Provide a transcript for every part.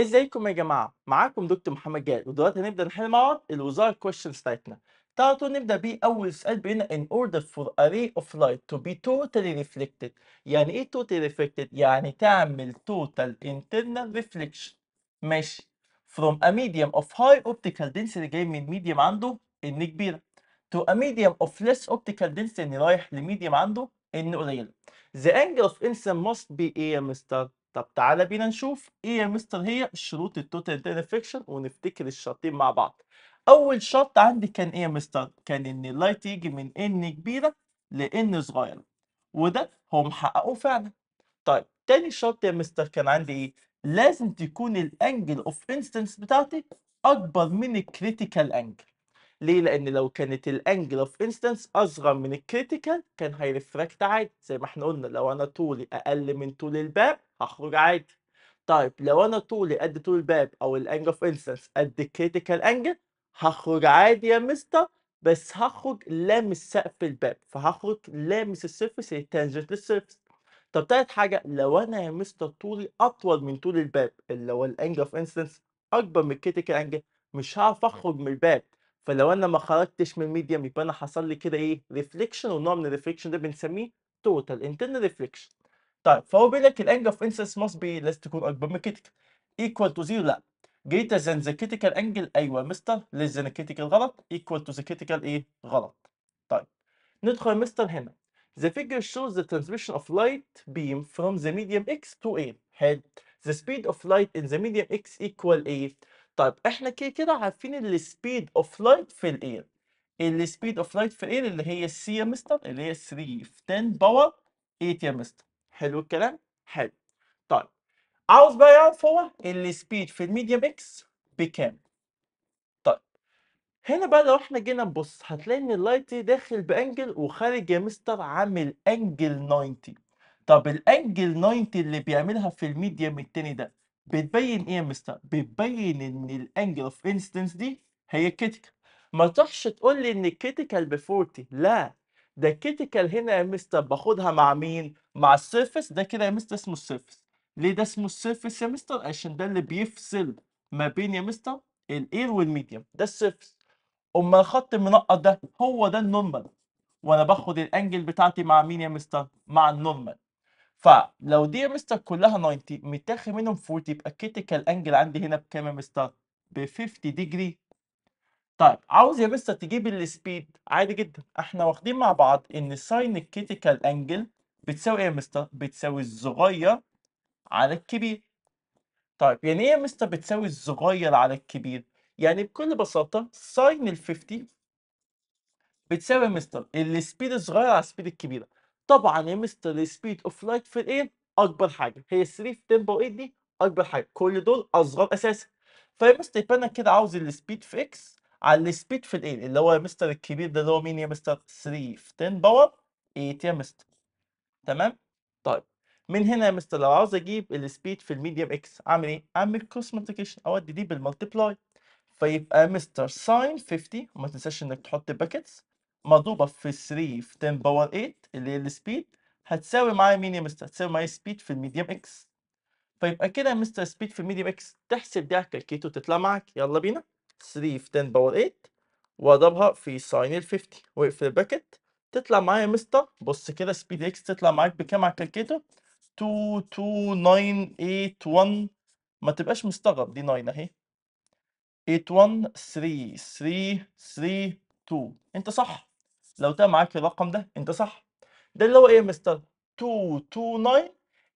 ازيكم يا جماعه معاكم دكتور محمد جاد ودلوقتي هنبدا نحل مع بعض الوزاره كويشنز بتاعتنا تعالوا نبدا بيه اول سؤال بينا ان اوردر فور اري اوف لايت تو بي توتالي ريفلكتد يعني ايه توتالي ريفلكتد يعني تعمل توتال انترنال ريفلكشن ماشي فروم ا ميديوم اوف هاي اوبتيكال دنسيتي جاي من ميديوم عنده ان كبيره تو ا ميديوم اوف ليس اوبتيكال دنسيتي رايح لميديوم عنده ان قليله the angle of incidence must be a مستر طب تعالى بينا نشوف ايه يا مستر هي شروط التوتال انترنال فيكشن ونفتكر الشرطين مع بعض اول شرط عندي كان ايه يا مستر كان ان اللايت يجي من ان كبيره لان صغيره وده هم حققوه فعلا طيب تاني شرط يا مستر كان عندي ايه لازم تكون الانجل اوف انستنس بتاعتي اكبر من الكريتيكال انجل ليه لان لو كانت الانجل اوف انستنس اصغر من الكريتيكال كان هيرفراكت عادي زي ما احنا قلنا لو انا طولي اقل من طول الباب هخرج عادي طيب لو انا طولي قد طول الباب او الانجل اوف انستنس قد الكريتيكال انجل هخرج عادي يا مستر بس هخرج لامس سقف الباب فهخرج لامس السيرفس التانجنت للسيرفس طب تالت حاجه لو انا يا مستر طولي اطول من طول الباب اللي هو الانجل اوف انستنس اكبر من الكريتيكال انجل مش هعرف اخرج من الباب فلو انا ما خرجتش من الميديم يبقى انا حصل لي كده ايه ريفليكشن ونوع من الريفليكشن ده بنسميه توتال انترنال ريفليكشن طيب فهو بيقول لك الانجل اوف انسس ماست بي لازم تكون اكبر من كريتيكال ايكوال تو زيرو لا جريتر ذان ذا كيتيكال انجل ايوه مستر ليس ذان كيتيكال غلط ايكوال تو ذا كيتيكال ايه غلط طيب ندخل مستر هنا The figure shows the transmission of light beam from the medium X to A. حلو. The speed of light in the medium X equal A. طيب احنا كده كده عارفين السبيد اوف لايت في الاير السبيد اوف لايت في الاير اللي هي السي يا مستر اللي هي 3 في 10 باور 8 يا مستر حلو الكلام حلو طيب عاوز بقى يعرف هو السبيد في الميديم اكس بكام طيب هنا بقى لو احنا جينا نبص هتلاقي ان اللايت داخل بانجل وخارج يا مستر عامل انجل 90 طب الانجل 90 اللي بيعملها في الميديم التاني ده بتبين ايه يا مستر بتبين ان الانجل اوف انستنس دي هي كيتيكال ما تروحش تقول لي ان الكريتيكال ب 40 لا ده الكريتيكال هنا يا مستر باخدها مع مين مع السيرفس ده كده يا مستر اسمه السيرفس ليه ده اسمه السيرفس يا مستر عشان ده اللي بيفصل ما بين يا مستر الاير والميديم ده السيرفس اما الخط المنقط ده هو ده النورمال وانا باخد الانجل بتاعتي مع مين يا مستر مع النورمال فلو دي يا مستر كلها 90 متاخد منهم 40 يبقى الكريتيكال انجل عندي هنا بكام يا مستر؟ ب 50 ديجري طيب عاوز يا مستر تجيب السبيد عادي جدا احنا واخدين مع بعض ان ساين الكريتيكال انجل بتساوي ايه يا مستر؟ بتساوي الصغير على الكبير طيب يعني ايه يا مستر بتساوي الصغير على الكبير؟ يعني بكل بساطة ساين ال 50 بتساوي يا مستر السبيد الصغير على السبيد الكبيرة طبعا يا مستر السبيد اوف لايت في الايه اكبر حاجه هي 3 في 10 باور 8 دي اكبر حاجه كل دول اصغر اساسا فيا مستر يبقى انا كده عاوز السبيد في اكس على السبيد في الايه اللي هو يا مستر الكبير ده اللي هو مين يا مستر 3 في 10 باور 8 يا مستر تمام طيب من هنا يا مستر لو عاوز اجيب السبيد في الميديم اكس اعمل ايه؟ اعمل كروس مالتيكيشن اودي دي بلاي فيبقى مستر ساين 50 وما تنساش انك تحط باكيتس مضروبه في 3 في 10 باور 8 اللي هي السبيد هتساوي معايا مين يا مستر؟ هتساوي معايا سبيد في الميديم اكس فيبقى كده يا مستر سبيد في الميديم اكس تحسب دي على الكالكيتو تطلع معاك يلا بينا 3 في 10 باور 8 واضربها في ساين ال 50 واقفل الباكت تطلع معايا يا مستر بص كده سبيد اكس تطلع معاك بكام على الكالكيتو 22981 ما تبقاش مستغرب دي 9 اهي 813332 انت صح لو طلع معاك الرقم ده انت صح ده اللي هو ايه يا مستر 229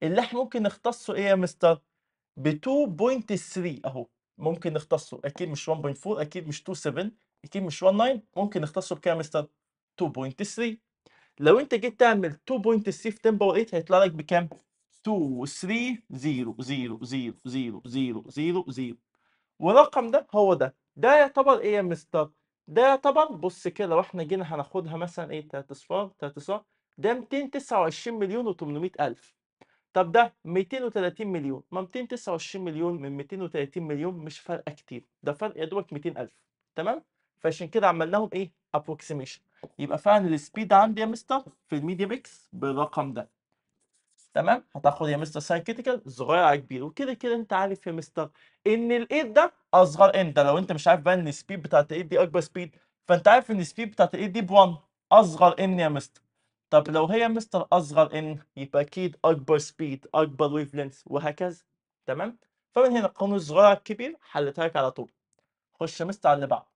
اللي احنا ممكن نختصه ايه يا مستر ب 2.3 اهو ممكن نختصه اكيد مش 1.4 اكيد مش 27 اكيد مش 19 ممكن نختصه بكام يا مستر 2.3 لو انت جيت تعمل 2.3 في 10 باور 8 هيطلع لك بكام 2 والرقم ده هو ده ده يعتبر ايه يا مستر ده يعتبر بص كده لو احنا جينا هناخدها مثلا ايه 3 اصفار 3 صفار ده 229 مليون و800 الف طب ده 230 مليون ما 229 مليون من 230 مليون مش فرق كتير ده فرق يا دوبك 200 الف تمام فعشان كده عملناهم ايه ابروكسيميشن يبقى فعلا السبيد عندي يا مستر في الميديا ميكس بالرقم ده تمام هتاخد يا مستر ساين كريتيكال صغير على كبير وكده كده انت عارف يا مستر ان الايد ده اصغر انت لو انت مش عارف بقى ان السبيد بتاعت الايد دي اكبر سبيد فانت عارف ان السبيد بتاعت الايد دي ب1 اصغر ان يا مستر طب لو هي مستر اصغر ان يبقى اكيد اكبر سبيد اكبر ويف لينث وهكذا تمام فمن هنا قانون الصغير على الكبير حلتها لك على طول خش يا مستر على اللي بعده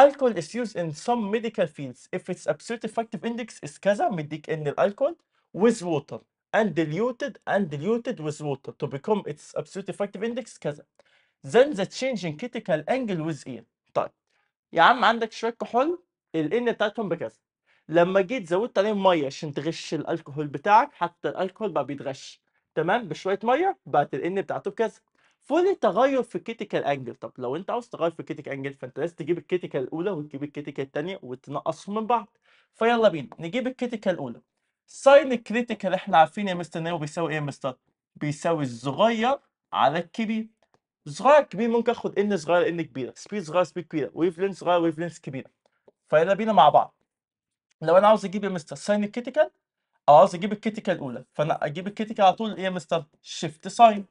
Alcohol is used in some medical fields if its absolute effective index is كذا مديك ان الالكول with water and diluted and diluted with water to become its absolute effective index كذا then the change in critical angle with n طيب يا عم عندك شويه كحول الان بتاعتهم بكذا لما جيت زودت عليهم ميه عشان تغش الالكوهول بتاعك حتى الالكوهول بقى بيتغش تمام بشويه ميه بقت الان بتاعته بكذا فول تغير في الكيتيكال انجل طب لو انت عاوز تغير في الكيتيكال انجل فانت لازم تجيب الكيتيكال الاولى وتجيب الكيتيكال الثانيه وتنقصهم من بعض فيلا بينا نجيب الكيتيكال الاولى ساين الكريتيكال احنا عارفين يا مستر نيو بيساوي ايه يا مستر بيساوي الصغير على الكبير صغار كبير ممكن اخد ان صغير ان كبيره سبيد صغير سبيد كبيره ويف لينس صغير ويف لينس كبيره فهنا بينا مع بعض لو انا عاوز اجيب يا مستر ساين الكريتيكال او عاوز اجيب الكريتيكال الاولى فانا اجيب الكريتيكال على طول يا مستر شيفت ساين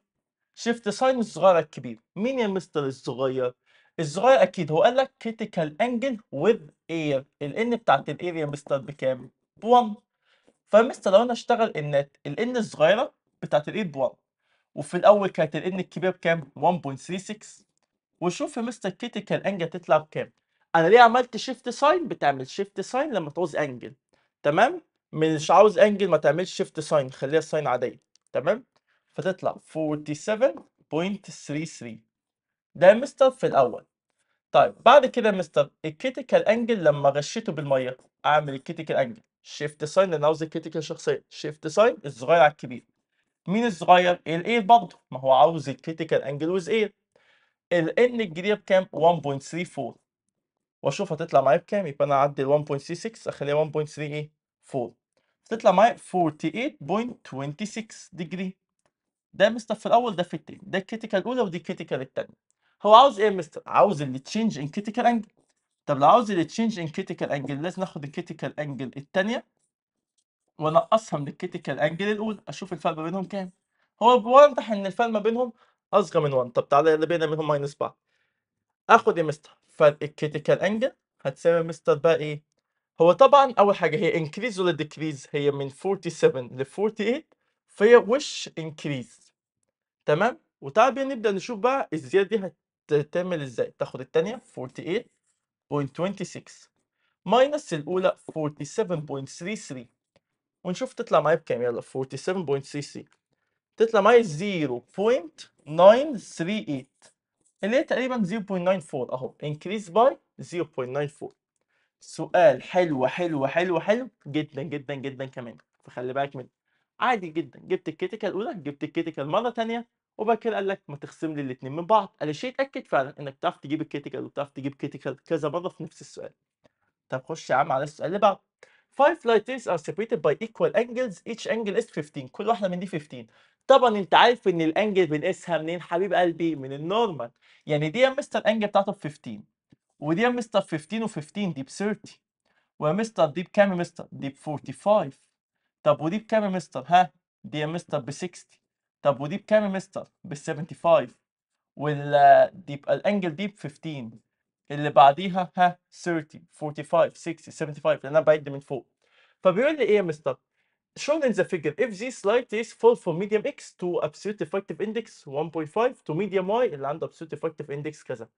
شيفت ساين الصغير الكبير مين يا مستر الصغير الصغير اكيد هو قال لك كريتيكال انجل وذ اير الان بتاعت الاير يا مستر بكام؟ ب 1 فمستر لو انا اشتغل النت الان الصغيره بتاعت الاير ب 1 وفي الاول كانت الان الكبير بكام 1.36 وشوف يا مستر كريتيكال انجل تطلع بكام انا ليه عملت شيفت ساين بتعمل شيفت ساين لما تعوز انجل تمام مش عاوز انجل ما تعملش شيفت ساين خليها ساين عاديه تمام فتطلع 47.33 ده مستر في الاول طيب بعد كده مستر الكريتيكال انجل لما غشيته بالميه اعمل الكريتيكال انجل شيفت ساين لان عاوز الكريتيكال شخصيه شيفت ساين الصغير على الكبير مين الصغير؟ A برضه ما هو عاوز الكريتيكال انجل ويز اير N الجديده بكام؟ 1.34 واشوف هتطلع معايا بكام يبقى انا اعدل 1.36 اخليها 1.3 ايه؟ 4 هتطلع معايا 48.26 ديجري ده مستر في الاول ده في التاني ده الكريتيكال الاولى ودي الكريتيكال التانيه هو عاوز ايه مستر؟ عاوز اللي تشينج ان كريتيكال انجل طب لو عاوز اللي تشينج ان كريتيكال انجل لازم ناخد الكريتيكال انجل التانيه وانقصها من الكيتيكال انجل الاولى اشوف الفرق ما بينهم كام هو بيوضح ان الفرق ما بينهم اصغر من 1 طب تعالى اللي بينا منهم ماينس بعض اخد يا مستر فرق الكريتيكال انجل هتساوي مستر بقى ايه هو طبعا اول حاجه هي انكريز ولا ديكريز هي من 47 ل 48 فهي وش انكريز تمام وتعالى بقى نبدا نشوف بقى الزياده دي هتتعمل ازاي تاخد الثانيه 48.26 ماينس الاولى 47.33 ونشوف تطلع معايا بكام يلا 47.cc تطلع معايا 0.938 اللي هي تقريبا 0.94 اهو increase by 0.94 سؤال حلو حلو حلو حلو جدا جدا جدا كمان فخلي بالك منه عادي جدا جبت الكيتيكال الاولى جبت الكيتيكال مره ثانيه وبعد كده قال لك ما تخصم لي الاثنين من بعض قال الشيء اتاكد فعلا انك تعرف تجيب الكيتيكال وبتعرف تجيب كيتيكال كذا مره في نفس السؤال طب خش يا عم على السؤال اللي بعده 5 light rays are separated by equal angles each angle is 15 كل واحده من دي 15 طبعا انت عارف ان الانجل بنقيسها منين حبيب قلبي من النورمال يعني دي يا مستر انجل بتاعته ب 15 ودي يا مستر 15 و15 دي ب 30 ويا مستر دي بكام يا مستر دي ب 45 طب ودي بكام يا مستر ها دي يا مستر ب 60 طب ودي بكام يا مستر ب 75 وال دي يبقى الانجل دي ب 15 اللي بعديها ها 30 45 60 75 لان انا بعد من فوق فبيقول لي ايه يا مستر shown in the figure if this light is فول for medium x to absolute effective index 1.5 to medium y اللي عنده absolute effective index كذا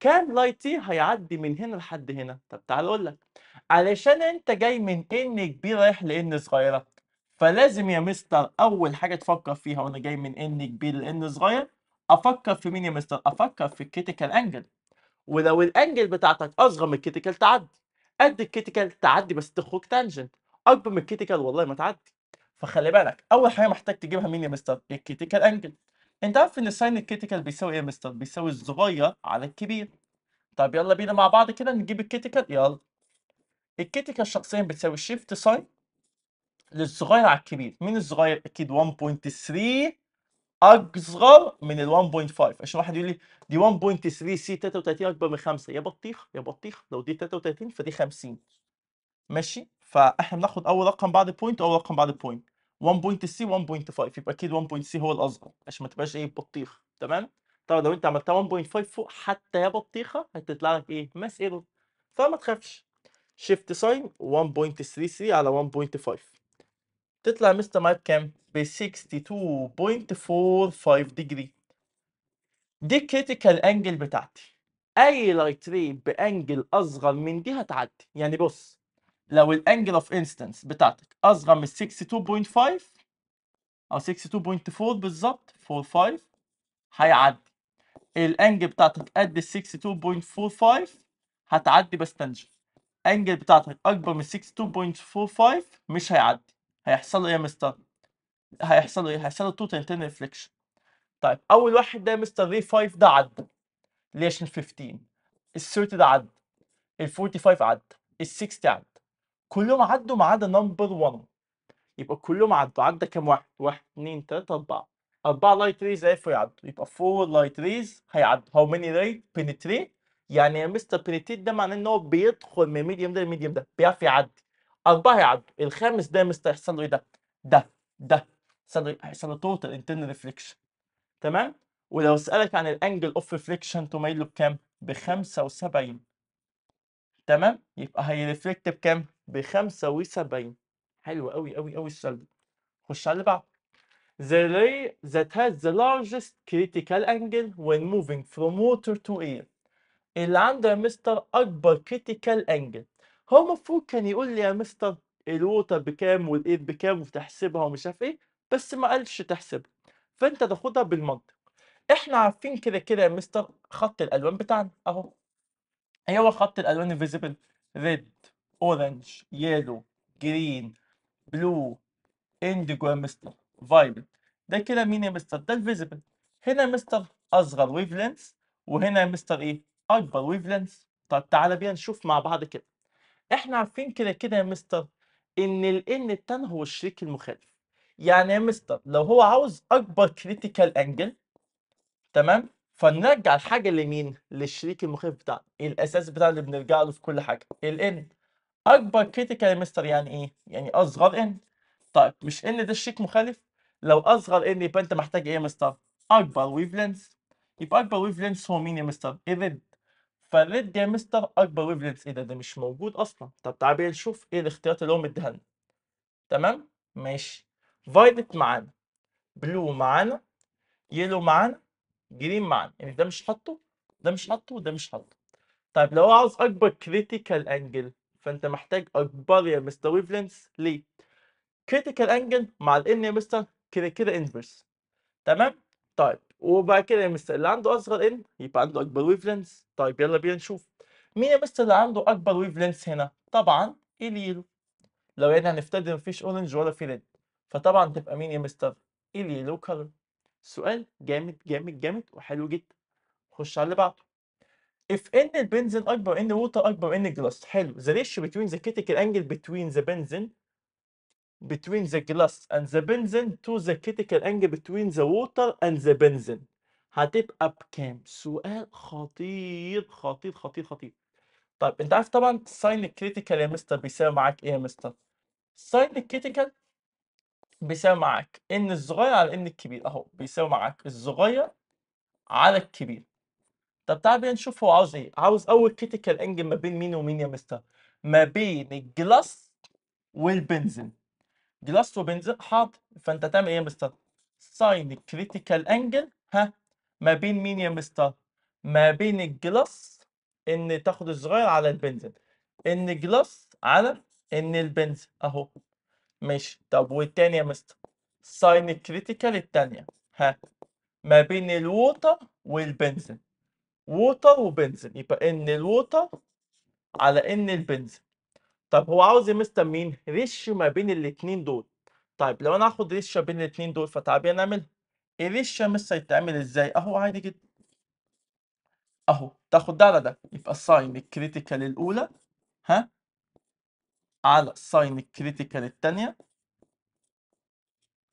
كام لايت هيعدي من هنا لحد هنا طب تعال اقول لك علشان انت جاي من ان كبير رايح لان صغيره فلازم يا مستر اول حاجه تفكر فيها وانا جاي من ان كبير لان صغير افكر في مين يا مستر افكر في الكريتيكال انجل ولو الانجل بتاعتك اصغر من الكيتيكال تعدي قد الكيتيكال تعدي بس تخرج تانجنت اكبر من الكيتيكال والله ما تعدي فخلي بالك اول حاجه محتاج تجيبها مين يا مستر الكيتيكال انجل انت عارف ان الساين الكيتيكال بيساوي ايه يا مستر بيساوي الصغير على الكبير طب يلا بينا مع بعض كده نجيب الكيتيكال يلا الكيتيكال شخصيا بتساوي شيفت ساين للصغير على الكبير مين الصغير اكيد 1.3 اصغر من ال 1.5 عشان واحد يقول لي دي 1.3 سي 33 اكبر من 5 يا بطيخ يا بطيخ لو دي 33 فدي 50 ماشي فاحنا بناخد اول رقم بعد بوينت اول رقم بعد بوينت 1.c 1.5 يبقى اكيد 1.c هو الاصغر عشان ما تبقاش ايه بطيخ تمام طب لو انت عملتها 1.5 فوق حتى يا بطيخه هتطلع لك ايه ماس ايرور فما تخافش شيفت ساين 1.33 على 1.5 تطلع مستر معاك كام ب 62.45 ديجري دي كريتيكال انجل بتاعتي اي لايت ري بانجل اصغر من دي هتعدي يعني بص لو الانجل اوف انستنس بتاعتك اصغر من 62.5 او 62.4 بالظبط 45 هيعدي الانجل بتاعتك قد 62.45 هتعدي بس تنجل انجل بتاعتك اكبر من 62.45 مش هيعدي هيحصل له ايه يا مستر هيحصل له ايه هيحصل له توتال انترنال ريفليكشن طيب اول واحد ده يا مستر ري 5 ده عدى ليش عشان 15 ال 30 ده عدى ال 45 عدى ال 60 عدى كلهم عدوا ما عدا نمبر 1 يبقى كلهم عدوا عدى كام واحد؟ واحد اثنين ثلاثة أربعة أربعة لايت ريز عرفوا يعدوا يبقى فور لايت ريز هيعدوا هاو ميني ريت بنتريت يعني يا مستر بنتريت ده معناه إن هو بيدخل من الميديوم ده للميديوم ده بيعرف يعدي اربعه يعدوا الخامس ده مستر هيحصل له ايه ده؟ ده ده هيحصل له هيحصل له توتال انترنال ريفليكشن تمام؟ ولو سالك عن الانجل اوف ريفليكشن تميله بكام؟ ب 75 تمام؟ يبقى هيرفلكت بكام؟ ب 75 حلو قوي قوي قوي السؤال ده خش على اللي بعده The ray that has the largest critical angle when moving from water to air اللي عنده يا مستر أكبر critical angle هو المفروض كان يقول لي يا مستر الوطة بكام والايد بكام وتحسبها ومش عارف إيه بس ما قالش تحسبها فأنت تاخدها بالمنطق إحنا عارفين كده كده يا مستر خط الألوان بتاعنا أهو إيه هو خط الألوان الفيزيبل؟ ريد اورنج يلو جرين بلو انديجو يا مستر فايلت ده كده مين يا مستر؟ ده الفيزيبل هنا يا مستر أصغر ويف لينث وهنا يا مستر إيه؟ أكبر ويف لينث طب تعالى بينا نشوف مع بعض كده إحنا عارفين كده كده يا مستر إن ال N التاني هو الشريك المخالف يعني يا مستر لو هو عاوز أكبر كريتيكال أنجل تمام فنرجع الحاجة لمين؟ للشريك المخالف بتاعنا الأساس بتاعنا اللي بنرجع له في كل حاجة ال N أكبر كريتيكال يا مستر يعني إيه؟ يعني أصغر N طيب مش ان ده الشريك مخالف لو أصغر N يبقى أنت محتاج إيه يا مستر؟ أكبر ويفلنس يبقى أكبر ويفلنس هو مين يا مستر؟ الريد فالريد يا مستر اكبر ويف اذا ايه ده ده مش موجود اصلا طب تعالى نشوف ايه الاختيارات اللي هو مديها لنا تمام ماشي فايلت معانا بلو معانا يلو معانا جرين معانا يعني ده مش حاطه ده مش حاطه وده مش حاطه طيب لو عاوز اكبر كريتيكال انجل فانت محتاج اكبر يا مستر ويفلنس ليه كريتيكال انجل مع الان يا مستر كده كده انفرس تمام طيب وبعد كده يا مستر اللي عنده اصغر ان يبقى عنده اكبر ويف لينس طيب يلا بينا نشوف مين يا مستر اللي عنده اكبر ويف لينس هنا طبعا اليلو لو يعني هنفترض ان مفيش اورنج ولا في ريد فطبعا تبقى مين يا مستر اليلو كلر سؤال جامد جامد جامد وحلو جدا خش على اللي بعده if n البنزين اكبر n ووتر اكبر n جلاس حلو the ratio between the critical angle between the benzene between the glass and the benzene to the critical angle between the water and the benzene هتبقى بكام؟ سؤال خطير خطير خطير خطير طيب انت عارف طبعا ساين الكريتيكال يا مستر بيساوي معاك ايه يا مستر؟ ساين الكريتيكال بيساوي معاك ان الصغير على ان الكبير اهو بيساوي معاك الصغير على الكبير طب تعال بينا نشوف هو عاوز ايه عاوز اول كريتيكال انجل ما بين مين ومين يا مستر ما بين الجلاس والبنزين جلاس وبنزين حاضر فانت تعمل ايه يا مستر ساين كريتيكال انجل ها ما بين مين يا مستر ما بين الجلاس ان تاخد الصغير على البنزين ان جلاس على ان البنزين اهو ماشي طب والتاني يا مستر ساين كريتيكال التانية ها ما بين الووتر والبنزين ووتر وبنزين يبقى ان الووتر على ان البنزين طب هو عاوز يمستر مين؟ ريش ما بين الاثنين دول طيب لو انا هاخد ريش بين الاثنين دول فتعالى نعمل يا مستر يتعمل ازاي؟ اهو عادي جدا اهو تاخد ده على ده يبقى ساين الكريتيكال الاولى ها على ساين الكريتيكال الثانيه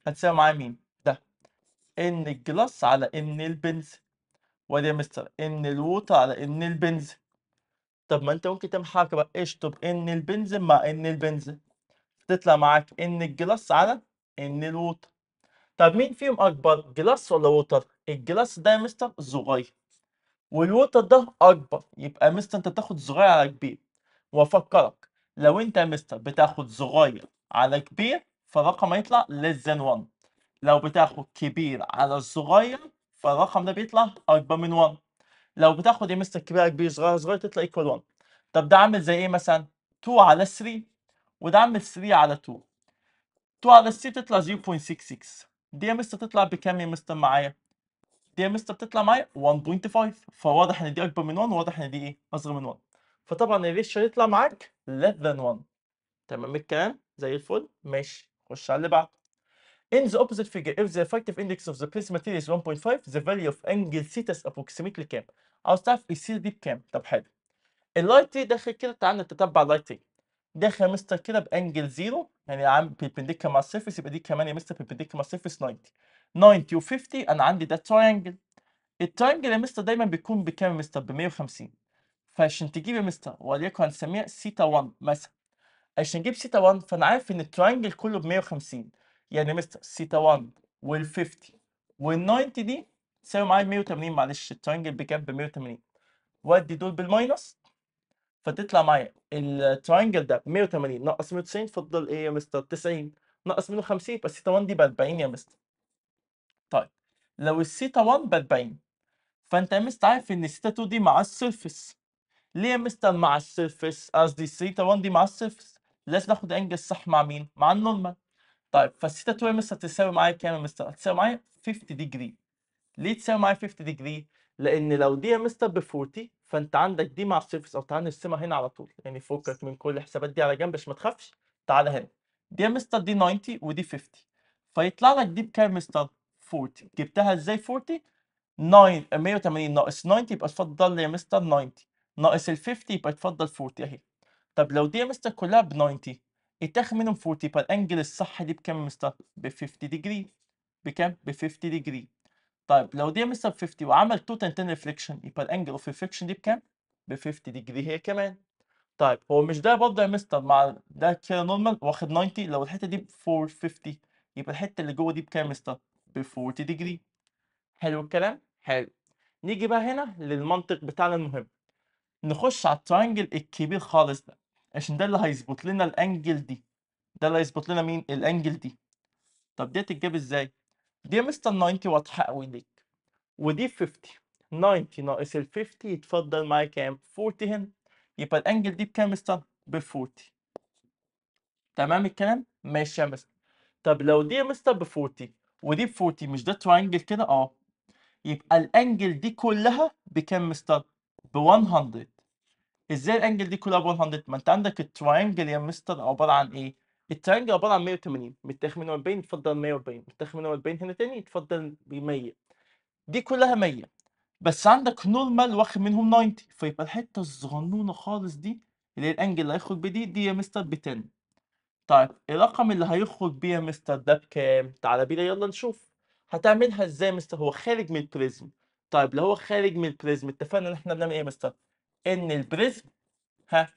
هتساوي معايا مين؟ ده ان الجلاس على ان البنز وادي يا مستر ان الووتر على ان البنز طب ما انت ممكن تعمل حركه بقى طب ان البنزين مع ان البنزين تطلع معاك ان الجلاس على ان الووتر طب مين فيهم اكبر جلاس ولا ووتر الجلاس ده يا مستر صغير والووتر ده اكبر يبقى مستر انت بتاخد صغير على كبير وافكرك لو انت يا مستر بتاخد صغير على كبير فالرقم هيطلع less than 1 لو بتاخد كبير على الصغير فالرقم ده بيطلع اكبر من 1 لو بتاخد قيمه كبيره كبير صغير صغير تطلع ايكوال 1 طب ده عامل زي ايه مثلا 2 على 3 وده عامل 3 على 2 2 على 3 تطلع 0.66 دي يا مستر تطلع بكام يا مستر معايا دي يا مستر بتطلع معايا 1.5 فواضح ان دي اكبر من 1 وواضح ان دي ايه اصغر من 1 فطبعا الريش يطلع معاك less than 1 تمام الكلام زي الفل ماشي خش على اللي بعده In the opposite figure, if the effective index of the place material is 1.5, the value of angle theta is approximately كام؟ عاوز تعرف السي دي بكام طب حلو اللايت تي داخل كده تعال نتتبع اللايت تي داخل يا مستر كده بانجل زيرو يعني عم بيربنديكا مع السيرفس يبقى دي كمان يا مستر بيربنديكا مع السيرفس 90 90 و50 انا عندي ده تراينجل التراينجل يا مستر دايما بيكون بكام يا مستر ب 150 فعشان تجيب يا مستر وليكن هنسميها سيتا 1 مثلا عشان نجيب سيتا 1 فانا عارف ان التراينجل كله ب 150 يعني مستر سيتا 1 وال 50 وال 90 دي تساوي معايا 180 معلش الترينجل بكام ب 180 وادي دول بالماينس فتطلع معايا الترينجل ده 180 ناقص 190 فضل ايه يا مستر 90 ناقص منه 50 بس سيتا 1 دي ب 40 يا مستر طيب لو السيتا 1 ب 40 فانت يا مستر عارف ان الثيتا 2 دي مع السيرفس ليه يا مستر مع السيرفس قصدي الثيتا 1 دي مع السيرفس لازم ناخد انجل صح مع مين مع النورمال طيب فالسيتا 2 يا مستر تساوي معايا كام يا مستر هتساوي معايا 50 ديجري ليه تساوي معايا 50 ديجري لان لو دي يا مستر ب 40 فانت عندك دي مع السيرفيس او تعالى نرسمها هنا على طول يعني فكك من كل الحسابات دي على جنب عشان ما تخافش تعالى هنا دي يا مستر دي 90 ودي 50 فيطلع لك دي بكام مستر 40 جبتها ازاي 40 9 180 ناقص 90 يبقى اتفضل يا مستر 90 ناقص ال 50 يبقى اتفضل 40 اهي طب لو دي يا مستر كلها ب 90 اتاخد منهم 40 يبقى الانجل الصح دي بكام يا مستر ب 50 ديجري بكام ب 50 ديجري طيب لو دي مثلا 50 وعمل توتال 10 ريفليكشن يبقى الانجل اوف ريفليكشن دي بكام؟ ب 50 ديجري هي كمان طيب هو مش ده برضه يا مستر مع ده كده نورمال واخد 90 لو الحته دي ب 450 يبقى الحته اللي جوه دي بكام يا مستر؟ ب 40 ديجري حلو الكلام؟ حلو نيجي بقى هنا للمنطق بتاعنا المهم نخش على الترينجل الكبير خالص ده عشان ده اللي هيظبط لنا الانجل دي ده اللي هيظبط لنا مين؟ الانجل دي طب دي هتتجاب ازاي؟ دي يا مستر 90 واضحه قوي ليك ودي 50 90 ناقص ال 50 يتفضل معايا كام 40 هنا يبقى الانجل دي بكام يا مستر ب 40 تمام الكلام ماشي يا مستر طب لو دي يا مستر ب 40 ودي ب 40 مش ده تراينجل كده اه يبقى الانجل دي كلها بكام مستر ب 100 ازاي الانجل دي كلها ب 100 ما انت عندك التراينجل يا مستر عباره عن ايه الترينجل عباره عن 180 متاخد من 40 تفضل 140 متاخد من 40 هنا تاني تفضل 100 دي كلها 100 بس عندك نورمال واخد منهم 90 فيبقى الحته الصغنونه خالص دي اللي هي الانجل اللي هيخرج بدي دي يا مستر ب 10 طيب الرقم اللي هيخرج بيه يا مستر ده بكام؟ تعالى بينا يلا نشوف هتعملها ازاي يا مستر هو خارج من البريزم طيب لو هو خارج من البريزم اتفقنا ان احنا بنعمل ايه يا مستر؟ ان البريزم ها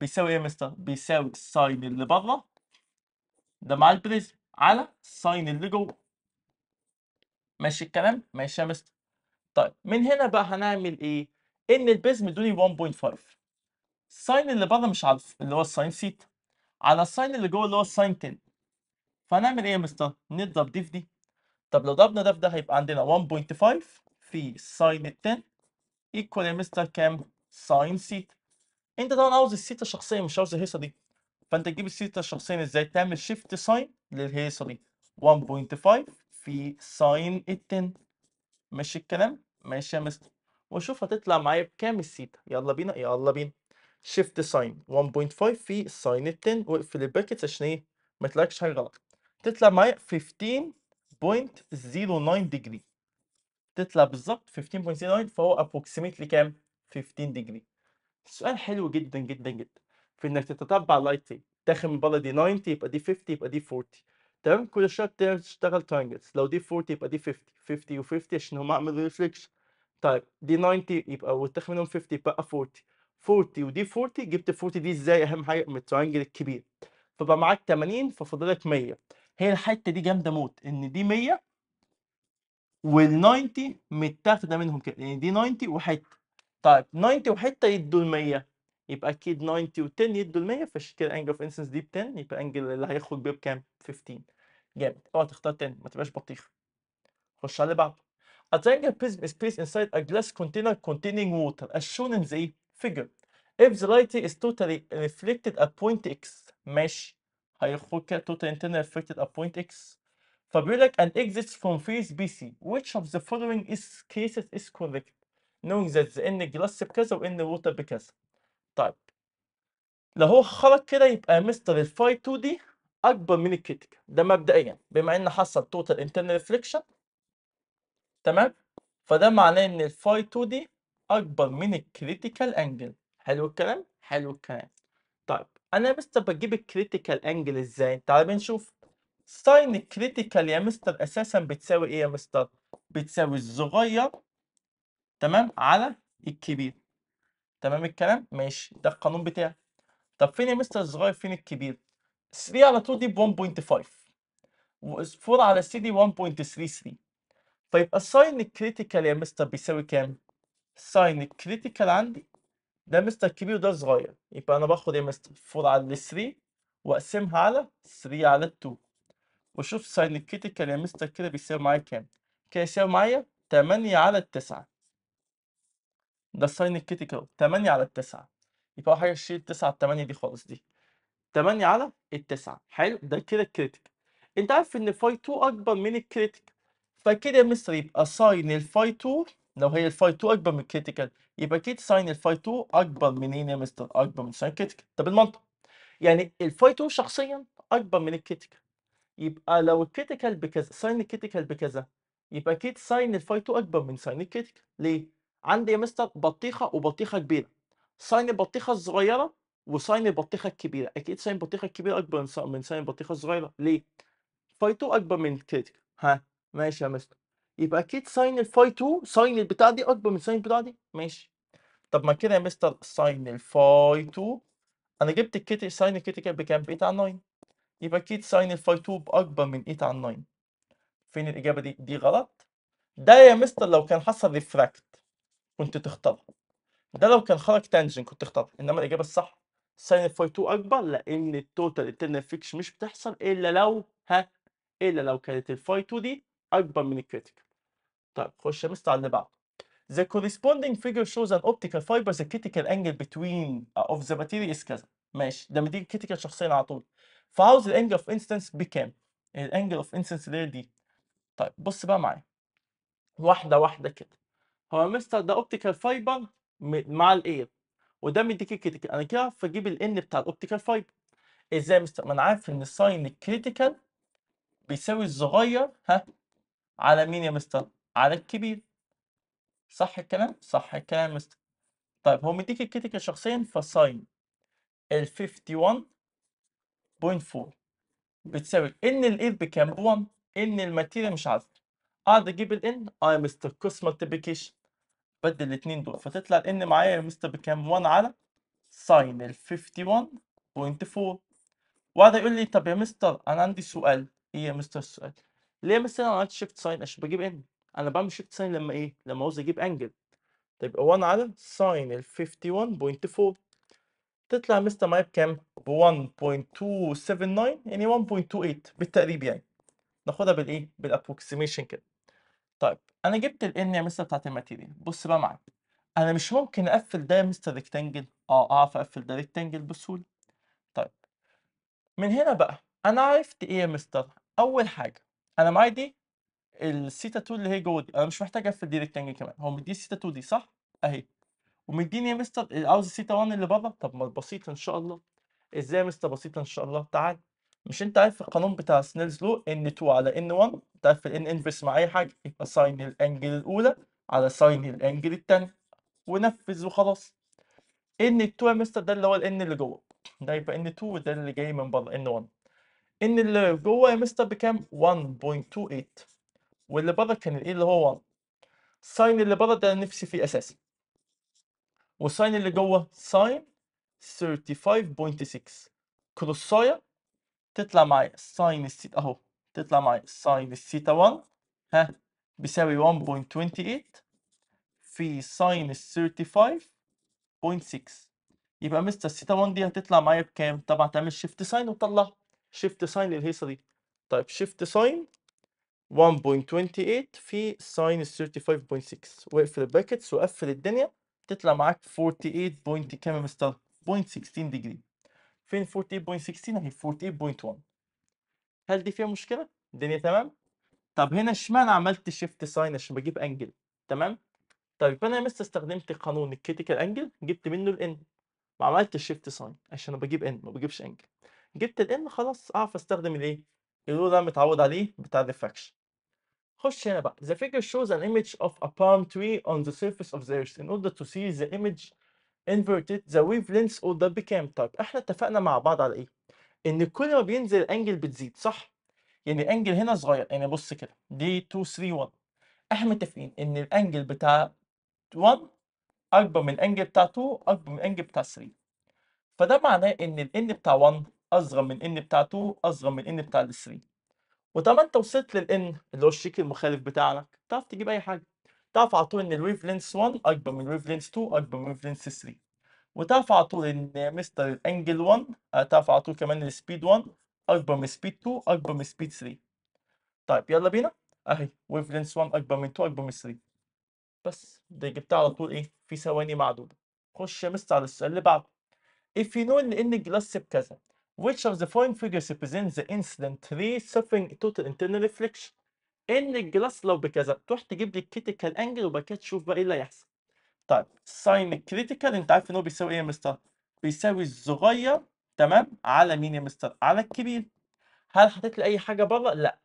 بيساوي ايه يا مستر؟ بيساوي الساين اللي بره ده مع البريزم على الساين اللي جوه ماشي الكلام ماشي يا مستر طيب من هنا بقى هنعمل ايه ان البريزم دولي 1.5 الساين اللي بره مش عارف اللي هو الساين سيتا على الساين اللي جوه اللي هو الساين 10 فهنعمل ايه يا مستر نضرب دي في دي طب لو ضربنا ده في ده هيبقى عندنا 1.5 في ساين 10 ايكوال يا مستر كام ساين سيتا انت طبعا عاوز السيتا شخصيا مش عاوز الهيصه دي فانت تجيب الثيتا الشخصين ازاي تعمل شيفت ساين للهيصه دي 1.5 في ساين ال 10 ماشي الكلام ماشي يا مستر واشوف هتطلع معايا بكام الثيتا يلا بينا يلا بينا شيفت ساين 1.5 في ساين ال 10 واقفل الباكيت عشان ايه ما يطلعلكش حاجه غلط تطلع معايا 15.09 ديجري تطلع بالظبط 15.09 فهو ابروكسيميتلي كام 15 ديجري سؤال حلو جدا جدا جدا في انك تتتبع اللايت تي داخل من بلدي دي 90 يبقى دي 50 يبقى دي 40 تمام كل شويه تشتغل ترانجلز لو دي 40 يبقى دي 50 50 و50 عشان هم عملوا ريفليكشن طيب دي 90 يبقى واتاخد منهم 50 يبقى 40 40 ودي 40 جبت 40 دي ازاي اهم حاجه من الترانجل الكبير فبقى معاك 80 لك 100 هي الحته دي جامده موت ان دي 100 وال 90 متاخده منهم كده يعني دي 90 وحته طيب 90 وحته يدوا ال 100 يبقى اكيد 90 و10 يدوا ال 100 فعشان كده انجل اوف انسنس دي ب 10 يبقى انجل اللي هيخرج بيه بكام؟ 15 جامد اوعى تختار 10. ما تبقاش بطيخ خش على اللي بعده A triangle prism is placed inside a glass container containing water as shown in the figure. If the light is totally reflected at point X ماشي هيخرج كده total internal reflected at point X فبيقول لك an exit from phase BC which of the following is cases is correct knowing that the N glass بكذا وإن water بكذا طيب لو هو خرج كده يبقى مستر الفاي 2 دي اكبر من الكريتيكال ده مبدئيا بما ان حصل توتال انترنال ريفليكشن تمام فده معناه ان الفاي 2 دي اكبر من الكريتيكال انجل حلو الكلام حلو الكلام طيب انا يا مستر بجيب الكريتيكال انجل ازاي تعال بنشوف ساين الكريتيكال يا مستر اساسا بتساوي ايه يا مستر بتساوي الصغير تمام على الكبير تمام الكلام ماشي ده القانون بتاعي طب فين يا مستر الصغير فين الكبير 3 على 2 دي ب 1.5 و4 على 3 دي 1.33 فيبقى الساين الكريتيكال يا مستر بيساوي كام الساين الكريتيكال عندي ده مستر كبير وده صغير يبقى انا باخد يا مستر 4 على 3 واقسمها على 3 على 2 واشوف ساين الكريتيكال يا مستر كده بيساوي معايا كام كده يساوي معايا 8 على 9 ده الساين الكتيك اهو 8 على التسعة يبقى أول حاجة شيل على 8 دي خالص دي 8 على التسعة حلو ده كده الكريتيك أنت عارف إن فاي 2 أكبر من الكريتيك فكده يا مستر يبقى ساين الفاي 2 لو هي الفاي 2 أكبر من الكريتيكال يبقى كده ساين الفاي 2 أكبر منين يا مستر؟ أكبر من ساين الكريتيكال طب المنطق يعني الفاي 2 شخصيا أكبر من الكريتيكال يبقى لو الكريتيكال بكذا ساين الكريتيكال بكذا يبقى كده ساين الفاي 2 أكبر من ساين الكريتيكال ليه؟ عندي يا مستر بطيخه وبطيخه كبيره صين البطيخه الصغيره وصين البطيخه الكبيره اكيد صين البطيخه الكبيره اكبر من صين البطيخه الصغيره ليه فاي 2 اكبر من كريتيكال ها ماشي يا مستر يبقى اكيد ساين الفاي 2 ساين البتاع دي اكبر من ساين البتاع دي ماشي طب ما كده يا مستر ساين الفاي 2 انا جبت الكيتي ساين الكيتيكال بكام ب 8 على 9 يبقى اكيد ساين الفاي 2 باكبر من 8 على 9 فين الاجابه دي دي غلط ده يا مستر لو كان حصل ريفراكت كنت تختارها ده لو كان خرج تانجنت كنت تختارها انما الاجابه الصح ساين فاي 2 اكبر لان التوتال انترنال فيكشن مش بتحصل الا لو ها الا لو كانت الفاي 2 دي اكبر من الكريتيكال طيب خش يا مستر على اللي بعده The corresponding figure shows an optical fiber the critical angle between آه، of the material is كذا ماشي ده مدير كريتيكال شخصيا على طول فعاوز الانجل اوف انستنس بكام؟ الانجل اوف انستنس اللي دي طيب بص بقى معايا واحدة واحدة كده هو مستر ده اوبتيكال فايبر مع الاير وده مديك كريتيكال انا كده فجيب اجيب الان بتاع الاوبتيكال فايبر ازاي مستر ما انا عارف ان الساين الكريتيكال بيساوي الصغير ها على مين يا مستر على الكبير صح الكلام صح الكلام يا مستر طيب هو مديك الكريتيكال شخصيا فساين ال 51.4 بتساوي ان الاير بكام ب 1 ان الماتيريال مش عارف اقعد اجيب الان اي آه مستر كوست مالتيبيكيشن بدل الاثنين دول فتطلع الان معايا يا مستر بكام 1 على ساين ال 51.4 وقعد يقول لي طب يا مستر انا عندي سؤال ايه يا مستر السؤال ليه مثلا انا عملت شيفت ساين عشان بجيب ان انا بعمل شيفت ساين لما ايه لما عاوز اجيب انجل طيب 1 على ساين ال 51.4 تطلع مستر معايا بكام ب 1.279 يعني 1.28 بالتقريب يعني ناخدها بالايه بالابروكسيميشن كده طيب انا جبت الان يا مستر بتاعت الماتيريال بص بقى معايا انا مش ممكن اقفل ده يا مستر ريكتانجل اه اعرف اقفل ده ريكتانجل بسهوله طيب من هنا بقى انا عرفت ايه يا مستر اول حاجه انا معايا دي السيتا 2 اللي هي جوه دي انا مش محتاج اقفل دي ريكتانجل كمان هو مديني السيتا 2 دي صح اهي ومديني يا مستر عاوز السيتا 1 اللي بره طب ما بسيطه ان شاء الله ازاي يا مستر بسيطه ان شاء الله تعال مش انت عارف القانون بتاع سنيلز لو ان 2 على ان 1 انت عارف الان انفرس مع اي حاجه يبقى ساين الانجل الاولى على ساين الانجل الثانيه ونفذ وخلاص ان 2 يا مستر ده اللي هو الان اللي جوه ده يبقى ان 2 وده اللي جاي من بره ان 1 ان اللي جوه يا مستر بكام 1.28 واللي بره كان الايه اللي هو 1 ساين اللي بره ده نفسي فيه اساسي والساين اللي جوه ساين 35.6 كروسايه تطلع معايا ساين الثيتا اهو تطلع معايا ساين الثيتا 1 ها بيساوي 1.28 في ساين 35.6 يبقى مستر الثيتا 1 دي هتطلع معايا بكام؟ طبعا تعمل شيفت ساين وتطلعها شيفت ساين للهيصه دي طيب شيفت ساين 1.28 في ساين 35.6 واقفل الباكتس وقفل الدنيا تطلع معاك 48 كام يا مستر؟ 0.16 ديجري فين 40.16 اهي 40.1 هل دي فيها مشكله الدنيا تمام طب هنا اشمعنى عملت شيفت ساين عشان بجيب انجل تمام طيب انا لسه استخدمت قانون الكريتيكال انجل جبت منه الان ما عملتش شيفت ساين عشان انا بجيب ان ما بجيبش انجل جبت الان خلاص اعرف استخدم الايه اللي انا متعود عليه بتاع الريفراكشن خش هنا بقى the figure shows an image of a palm tree on the surface of the earth in order to see the image inverted the wavelengths of the became type احنا اتفقنا مع بعض على ايه ان كل ما بينزل الانجل بتزيد صح يعني الانجل هنا صغير يعني بص كده دي 2 3 1 احنا متفقين ان الانجل بتاع 1 اكبر من الانجل بتاع 2 اكبر من الانجل بتاع 3 فده معناه ان الان بتاع 1 اصغر من ان بتاع 2 اصغر من ان بتاع 3 وطبعا انت وصلت للان اللي هو الشيك المخالف بتاعك تعرف تجيب اي حاجه تعرف على طول ان الويف لينس 1 اكبر من الويف لينس 2 اكبر من الويف لينس 3 وتعرف على طول ان مستر الانجل 1 تعرف على طول كمان السبيد 1 اكبر من سبيد 2 اكبر من سبيد 3 طيب يلا بينا اهي ويف لينس 1 اكبر من 2 اكبر من 3 بس ده جبتها على طول ايه في ثواني معدوده خش يا مستر على السؤال اللي بعده if you know ان الجلاس بكذا which of the following figures represents the incident 3 suffering total internal reflection ان الجلاس لو بكذا تروح تجيب لي الكريتيكال انجل وبعد كده تشوف بقى ايه اللي هيحصل طيب ساين الكريتيكال انت عارف ان هو بيساوي ايه يا مستر بيساوي الصغير تمام على مين يا مستر على الكبير هل حاطط لي اي حاجه بره لا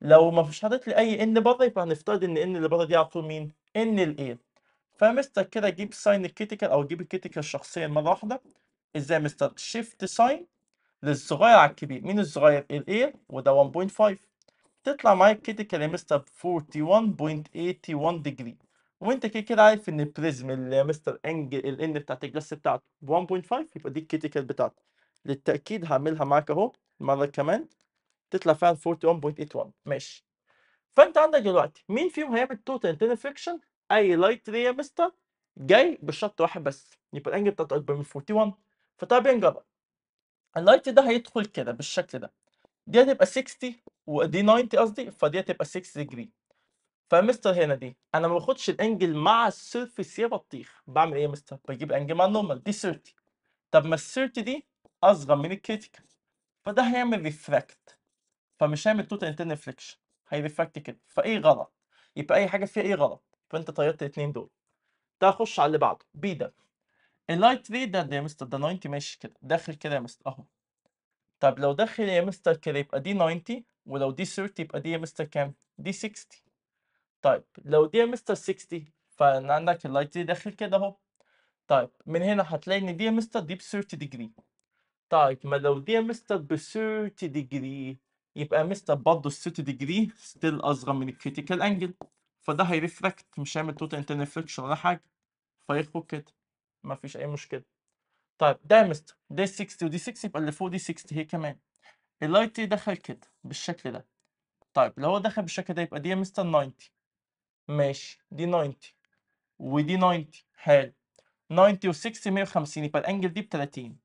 لو ما فيش حاطط لي اي ان بره يبقى هنفترض ان ان اللي بره دي على طول مين ان الايه فمستر كده جيب ساين الكريتيكال او جيب الكريتيكال شخصيا مره واحده ازاي مستر شيفت ساين للصغير على الكبير مين الصغير الايه وده 1.5 تطلع معاك كريتيكال يا مستر 41.81 ديجري وانت كده كده عارف ان البريزم اللي مستر انجل الان بتاعت الجلس بتاعته 1.5 يبقى دي الكريتيكال بتاعته للتاكيد هعملها معاك اهو مره كمان تطلع فعلا 41.81 ماشي فانت عندك دلوقتي مين فيهم هيعمل توتال انترنال فريكشن اي لايت ري يا مستر جاي بشرط واحد بس يبقى الانجل بتاعته اكبر من 41 فطيب نجرب اللايت ده هيدخل كده بالشكل ده دي هتبقى 60 ودي 90 قصدي فدي هتبقى 60 ديجري فمستر هنا دي انا ما باخدش الانجل مع السيرفيس يا بطيخ بعمل ايه يا مستر بجيب انجل مع النورمال دي 30 طب ما ال 30 دي اصغر من الكريتيكال فده هيعمل ريفراكت فمش هيعمل توتال انترنال فليكشن هيرفراكت كده فايه غلط يبقى اي حاجه فيها ايه غلط فانت طيرت الاثنين دول ده اخش على اللي بعده بي ده اللايت ري ده, ده يا مستر ده 90 ماشي كده داخل كده يا مستر اهو طب لو ده خير يا مستر كده يبقى دي 90 ولو دي 30 يبقى دي يا مستر كام؟ دي 60 طيب لو دي يا مستر 60 فأنا عندك اللايت دي داخل كده أهو طيب من هنا هتلاقي إن دي يا مستر دي ب 30 ديجري طيب ما لو دي يا مستر ب 30 ديجري يبقى مستر برضه ال 30 ديجري ستيل أصغر من الكريتيكال أنجل فده هيرفركت مش هيعمل توتال انترنال ريفلكشن ولا حاجة فيخرج كده مفيش أي مشكلة طيب ده مستر دي 60 ودي 60 يبقى اللي فوق دي 60 هي كمان اللايت تي دخل كده بالشكل ده طيب لو هو دخل بالشكل ده يبقى دي يا مستر 90 ماشي دي 90 ودي 90 حلو 90 و60 150 يبقى الانجل دي ب 30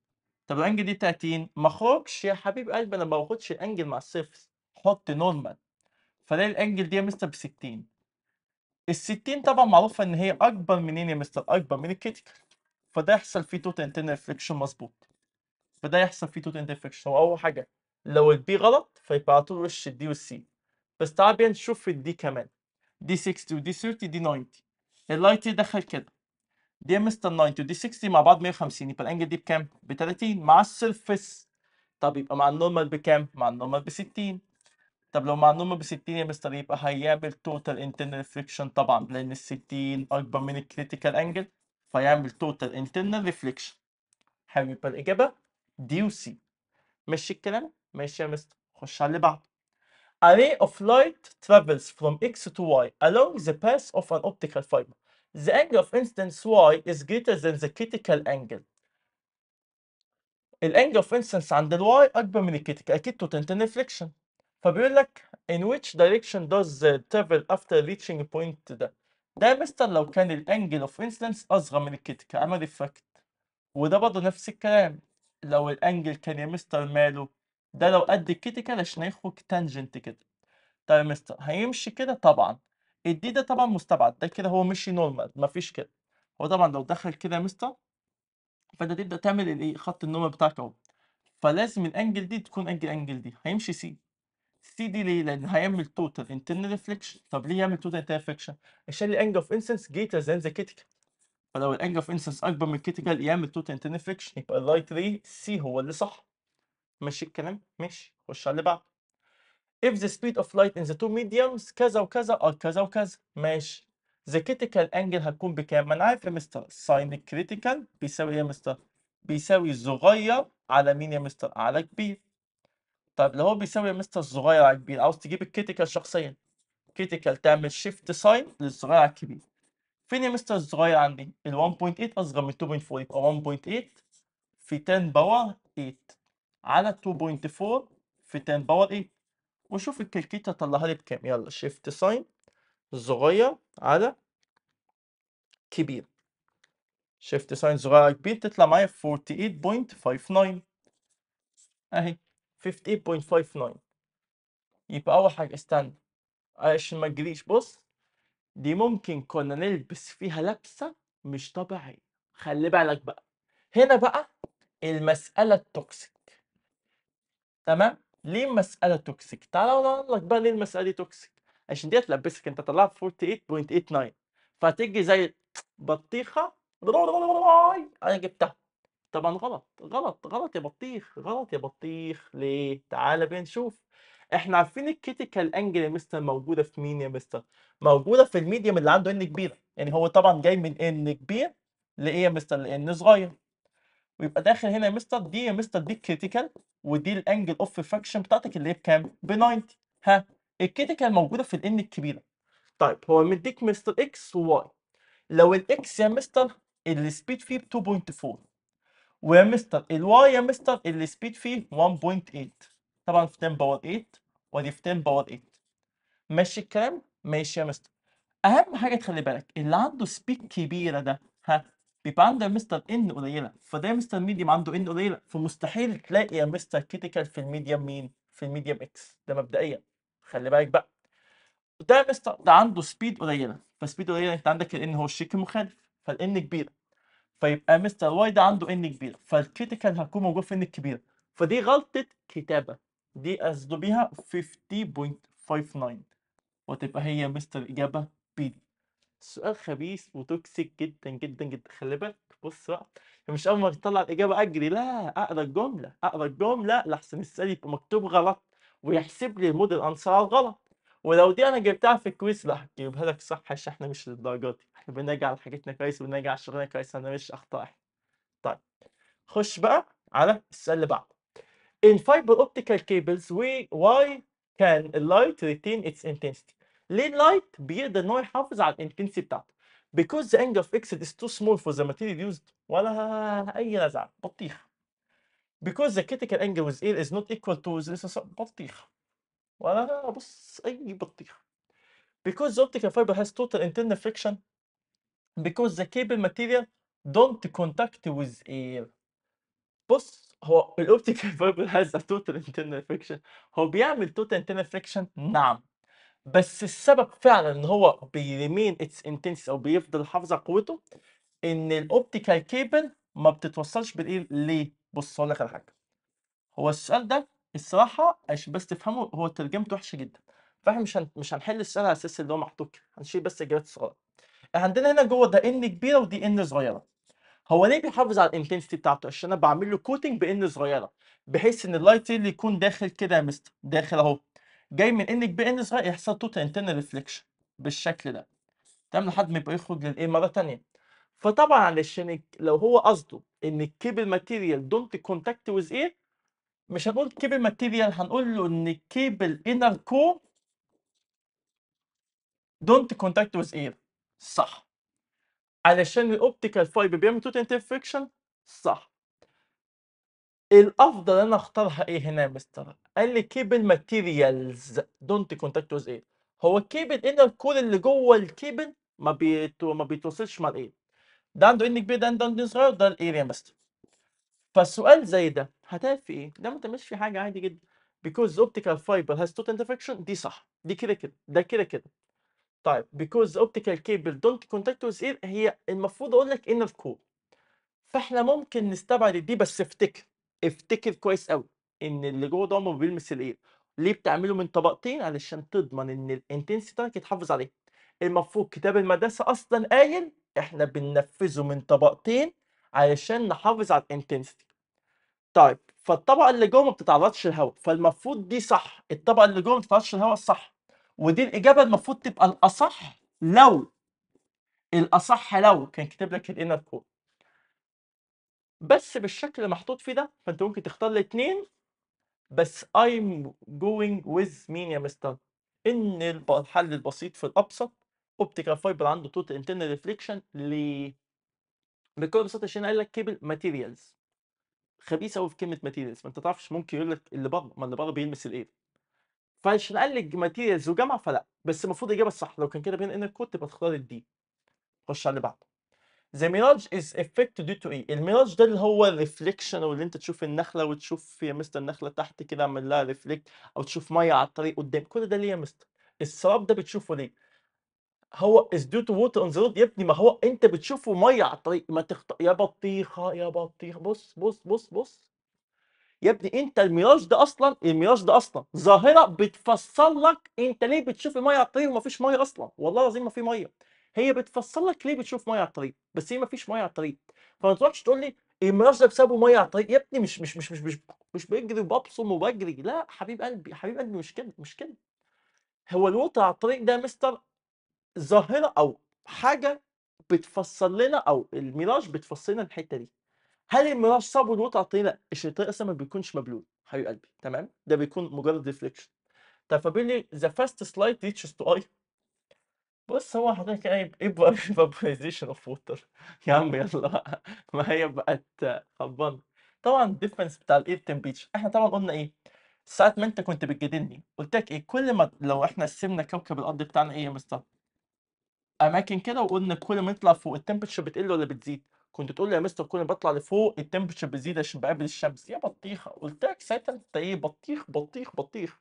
طب الانجل دي 30 ما اخرجش يا حبيب قلبي انا ما باخدش الانجل مع الصفر حط نورمال فلاقي الانجل دي يا مستر ب 60 ال 60 طبعا معروفه ان هي اكبر منين يا مستر اكبر من الكيتيكال فده يحصل فيه توتال انترنال فريكشن مظبوط فده يحصل فيه توتال انترنال فريكشن هو اول حاجه لو البي غلط فيبقى على طول وش الدي والسي بس تعال بقى نشوف الدي كمان دي 60 ودي 30 دي 90 اللايت دخل كده دي مستر 90 ودي 60 مع بعض 150 يبقى الانجل دي بكام؟ ب 30 مع السيرفس طب يبقى مع النورمال بكام؟ مع النورمال ب 60 طب لو مع النورمال ب 60 يا مستر يبقى هيعمل توتال انترنال فريكشن طبعا لان ال 60 اكبر من الكريتيكال انجل فيعمل توتال انترنال ريفليكشن يبقى الاجابه دي وسي ماشي الكلام ماشي يا مستر خش على اللي بعده array of light travels from x to y along the path of an optical fiber. The angle of incidence y is greater than the critical angle. angle of instance عند y اكبر من critical اكيد توتنت ريفليكشن فبيقول لك in which direction does the travel after reaching point ده ده مستر لو كان الانجل اوف انسلنس اصغر من الكتك عمل ريفراكت وده برضه نفس الكلام لو الانجل كان يا مستر ماله ده لو قد الكتك عشان يخرج تانجنت كده طيب يا مستر هيمشي كده طبعا الدي ده طبعا مستبعد ده كده هو مشي نورمال مفيش كده هو طبعا لو دخل كده يا مستر فانت تبدا تعمل الايه خط النورمال بتاعك اهو فلازم الانجل دي تكون انجل انجل دي هيمشي سي سي دي ليه؟ لأنه هيعمل توتال انترنال ريفليكشن، طب ليه يعمل توتال انترنال ريفليكشن؟ عشان الانج اوف انسنس جيتر ذان ذا كيتيكال فلو الانج اوف انسنس أكبر من الكيتيكال يعمل توتال انترنال ريفليكشن يبقى اللايت ري سي هو اللي صح ماشي الكلام؟ ماشي خش على اللي بعده if the speed of light in the two mediums كذا وكذا أو كذا وكذا ماشي the critical angle هتكون بكام؟ ما انا عارف يا مستر sin critical بيساوي ايه يا مستر؟ بيساوي صغير على مين يا مستر؟ على كبير طب لو هو بيساوي يا مستر الصغير على الكبير عاوز تجيب الكيتيكال شخصيا كريتيكال تعمل شيفت ساين للصغير على الكبير فين يا مستر الصغير عندي ال 1.8 اصغر من 2.4 يبقى 1.8 في 10 باور 8 على 2.4 في 10 باور 8 وشوف الكركيتة طلعها لي بكام يلا شيفت ساين صغير على كبير شيفت ساين صغير على كبير تطلع معايا 48.59 اهي 58.59 يبقى اول حاجه استنى عشان ما تجريش بص دي ممكن كنا نلبس فيها لبسه مش طبيعيه خلي بالك بقى هنا بقى المساله التوكسيك تمام ليه المساله توكسيك تعالى اقول لك بقى ليه المساله دي توكسيك عشان دي تلبسك انت طلعت 48.89 فتيجي زي بطيخه انا جبتها طبعًا غلط، غلط، غلط يا بطيخ، غلط يا بطيخ ليه؟ تعالَ بينا نشوف، إحنا عارفين الكيتيكال انجل يا مستر موجودة في مين يا مستر؟ موجودة في الميديم اللي عنده ان كبيرة، يعني هو طبعًا جاي من ان كبير لإيه يا مستر؟ لان صغير، ويبقى داخل هنا يا مستر دي يا مستر دي الكيتيكال ودي الانجل اوف refraction بتاعتك اللي هي بكام؟ ب90، ها الكيتيكال موجودة في الان الكبيرة، طيب هو مديك مستر اكس وواي لو الاكس يا مستر السبيد فيه ب2.4 ويا مستر الواي يا مستر السبيد فيه 1.8 طبعا في 10 باور 8 ودي في 10 باور 8 ماشي الكلام ماشي يا مستر اهم حاجه تخلي بالك اللي عنده سبيد كبيره ده ها بيبقى عنده مستر ان قليله فده يا مستر ميديم عنده ان قليله فمستحيل تلاقي يا مستر كريتيكال في الميديم مين في الميديم اكس ده مبدئيا خلي بالك بقى ده مستر ده عنده سبيد قليله فسبيد قليله انت عندك الان هو الشيك المخالف فالان كبيره فيبقى مستر واي ده عنده ان كبير فالكريتيكال هتكون موجود في ان الكبير فدي غلطه كتابه دي قصده بيها 50.59 وتبقى هي مستر اجابه بي دي سؤال خبيث وتوكسيك جدا جدا جدا خلي بالك بص بقى مش اول ما تطلع الاجابه اجري لا اقرا الجمله اقرا الجمله لاحسن السؤال يبقى مكتوب غلط ويحسب لي المود الانصار غلط ولو دي انا جبتها في الكويس لا هجيبها لك صح عشان احنا مش للدرجه دي بنراجع على حاجتنا كويس وبنرجع على شغلنا كويس انا مش اخطاء طيب خش بقى على السؤال اللي بعده In fiber optical cables we why can light retain its intensity ليه اللايت بيقدر ان هو يحافظ على الانتنسي بتاعته because the angle of exit is too small for the material used ولا اي لزعه بطيخ because the critical angle with air is not equal to the بطيخ ولا بص اي بطيخ because the optical fiber has total internal friction because the cable material don't contact with air بص هو الاوبتيكال فايبر هاز ا توتال انترنال فريكشن هو بيعمل توتال انترنال فريكشن نعم بس السبب فعلا ان هو بيريمين اتس انتنس او بيفضل حافظ على قوته ان الاوبتيكال كيبل ما بتتوصلش بالاير ليه؟ بص هقول لك على حاجه هو السؤال ده الصراحه عشان بس تفهمه هو ترجمته وحشه جدا فاحنا مش مش هنحل السؤال على اساس اللي هو محطوط هنشيل بس اجابات الصغيره عندنا هنا جوه ده ان كبيره ودي ان صغيره هو ليه بيحافظ على الانتنسيتي بتاعته عشان انا بعمل له كوتنج بان صغيره بحيث ان اللايت اللي يكون داخل كده يا مستر داخل اهو جاي من انك بان صغير يحصل توتال انترنال ريفليكشن بالشكل ده تمام لحد ما يبقى يخرج للايه مره ثانيه فطبعا علشان لو هو قصده ان الكيبل ماتيريال دونت كونتاكت ويز اير مش هنقول كيبل ماتيريال هنقول له ان الكيبل انر كو دونت كونتاكت ويز اير صح علشان الاوبتيكال فايبر بيعمل توت انترفكشن صح الافضل انا اختارها ايه هنا يا مستر قال لي كيبل ماتيريالز دونت كونتاكت ويز ايه هو كيبل ان الكور اللي جوه الكيبل ما بيتو ما بيتوصلش مع الايه ده عنده ان كبير ده عنده صغير ده الايريا مستر فالسؤال زي ده هتعرف في ايه؟ ده ما تعملش في حاجه عادي جدا because optical fiber has total intersection دي صح دي كده كده ده كده كده طيب because optical cable don't contact with air هي المفروض اقول لك inner core فاحنا ممكن نستبعد دي بس افتكر افتكر كويس قوي ان اللي جوه ده ما بيلمس الاير ليه بتعمله من طبقتين علشان تضمن ان الانتنسي بتاعك يتحافظ عليه المفروض كتاب المدرسه اصلا قايل احنا بننفذه من طبقتين علشان نحافظ على الانتنسي طيب فالطبقه اللي جوه ما بتتعرضش للهواء فالمفروض دي صح الطبقه اللي جوه ما بتتعرضش للهواء صح ودي الاجابه المفروض تبقى الاصح لو الاصح لو كان كاتب لك الانر كور بس بالشكل اللي محطوط فيه ده فانت ممكن تختار الاثنين بس I'm going with مين يا مستر؟ إن الحل البسيط في الأبسط أوبتيكال فايبر عنده توتال انترنال ريفليكشن ليه؟ بكل بساطة عشان قال لك كيبل ماتيريالز خبيثه أوي في كلمة ماتيريالز ما أنت تعرفش ممكن يقول لك اللي بره ما اللي بره بيلمس الإيه؟ فعشان لك ماتيريالز وجمع فلا بس المفروض الاجابه الصح لو كان كده بين ان الكود تبقى تختار الدي خش على اللي بعده The mirage is effect due to ايه؟ الميراج ده اللي هو الريفليكشن واللي انت تشوف النخله وتشوف يا مستر النخله تحت كده عامل لها ريفليكت او تشوف ميه على الطريق قدام كل ده ليه يا مستر السراب ده بتشوفه ليه هو is due to water on the road يا ابني ما هو انت بتشوفه ميه على الطريق ما تخط... يا بطيخه يا بطيخ بص بص بص بص يا ابني انت الميراج ده اصلا الميراج ده اصلا ظاهره بتفصل لك انت ليه بتشوف الميه على الطريق ومفيش ميه اصلا والله العظيم ما في ميه هي بتفصل لك ليه بتشوف ميه على الطريق بس هي فيش ميه على الطريق فما تروحش تقول لي الميراج ده بسببه ميه على الطريق يا ابني مش مش مش مش مش, مش بجري وببصم وبجري لا حبيب قلبي حبيب قلبي مش كده مش كده هو الوتر على الطريق ده مستر ظاهره او حاجه بتفصل لنا او الميراج بتفصلنا لنا الحته دي هل المنصه بلوط لا الشيطان اصلا ما بيكونش مبلول حبيب قلبي تمام ده بيكون مجرد ريفليكشن طب فبيقول لي ذا فاست سلايد ريتشز تو اي بص هو حضرتك قايل ايه فابورايزيشن اوف ووتر يا عم يلا ما هي بقت خربانه طبعا الديفرنس بتاع الاير تمبيتش احنا طبعا قلنا ايه ساعة ما انت كنت بتجادلني قلت لك ايه كل ما لو احنا قسمنا كوكب الارض بتاعنا ايه يا مستر اماكن كده وقلنا كل ما نطلع فوق التمبتشر بتقل ولا بتزيد كنت تقول لي يا مستر كولر بطلع لفوق التمبشر بيزيد عشان بقابل الشمس يا بطيخه قلت لك ساعتها انت ايه بطيخ بطيخ بطيخ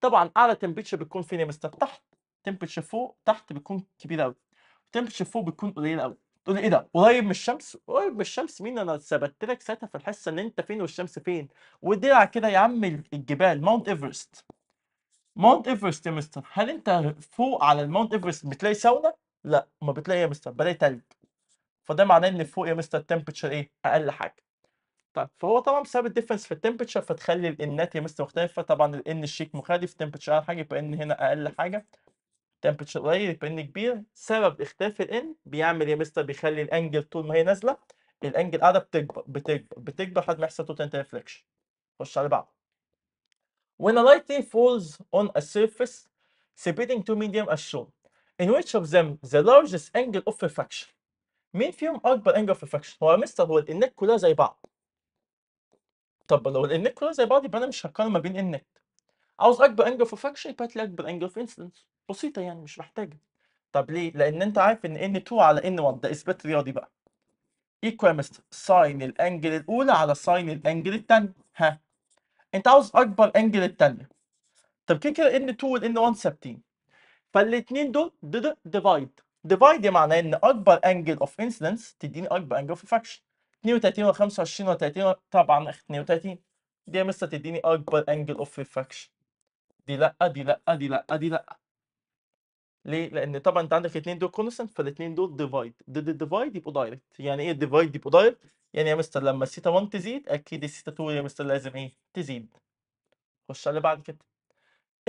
طبعا اعلى تمبشر بتكون فين يا مستر تحت تمبشر فوق تحت بتكون كبيره قوي تمبشر فوق بتكون قليله قوي تقول لي ايه ده قريب من الشمس قريب من الشمس مين انا ثبت لك ساعتها في الحصه ان انت فين والشمس فين ودلع كده يا عم الجبال ماونت ايفرست ماونت ايفرست يا مستر هل انت فوق على الماونت ايفرست بتلاقي ساونا لا ما بتلاقي إيه يا مستر بلاقي تلج فده معناه ان فوق يا مستر التمبريتشر ايه اقل حاجه طيب فهو طبعا بسبب الديفرنس في التمبريتشر فتخلي الانات يا مستر مختلفه طبعا الان الشيك مخالف تمبريتشر اقل حاجه يبقى ان هنا اقل حاجه تمبريتشر قليل يبقى ان كبير سبب اختلاف الان بيعمل يا مستر بيخلي الانجل طول ما هي نازله الانجل قاعده بتكبر بتكبر بتكبر لحد ما يحصل توتال ريفليكشن خش على بعض When a light ray falls on a surface separating two medium as shown in which of them the largest angle of refraction مين فيهم اكبر انجل في فراكشن هو مستر هو الانك كلها زي بعض طب لو الانك كلها زي بعض يبقى انا مش هقارن ما بين انك عاوز اكبر انجل في يبقى هات اكبر انجل في انسدنس بسيطه يعني مش محتاجه طب ليه لان انت عارف ان ان 2 على ان 1 ده اثبات رياضي بقى ايكوال مستر ساين الانجل الاولى على ساين الانجل الثانيه ها انت عاوز اكبر انجل الثانيه طب كده كده ان 2 والان 1 ثابتين فالاثنين دول ديفايد ديفايد معناه ان اكبر انجل اوف انسيدنس تديني اكبر انجل اوف ريفراكشن 32 و25 و30 طبعا 32 دي يا مستر تديني اكبر انجل اوف ريفراكشن دي لا دي لا دي لا دي لا ليه لان طبعا انت عندك الاثنين دول كونستنت فالاثنين دول ديفايد ضد الديفايد يبقوا دايركت يعني ايه الديفايد يبقوا دايركت يعني يا مستر لما الثيتا 1 تزيد اكيد الثيتا 2 يا مستر لازم ايه تزيد خش على اللي بعد كده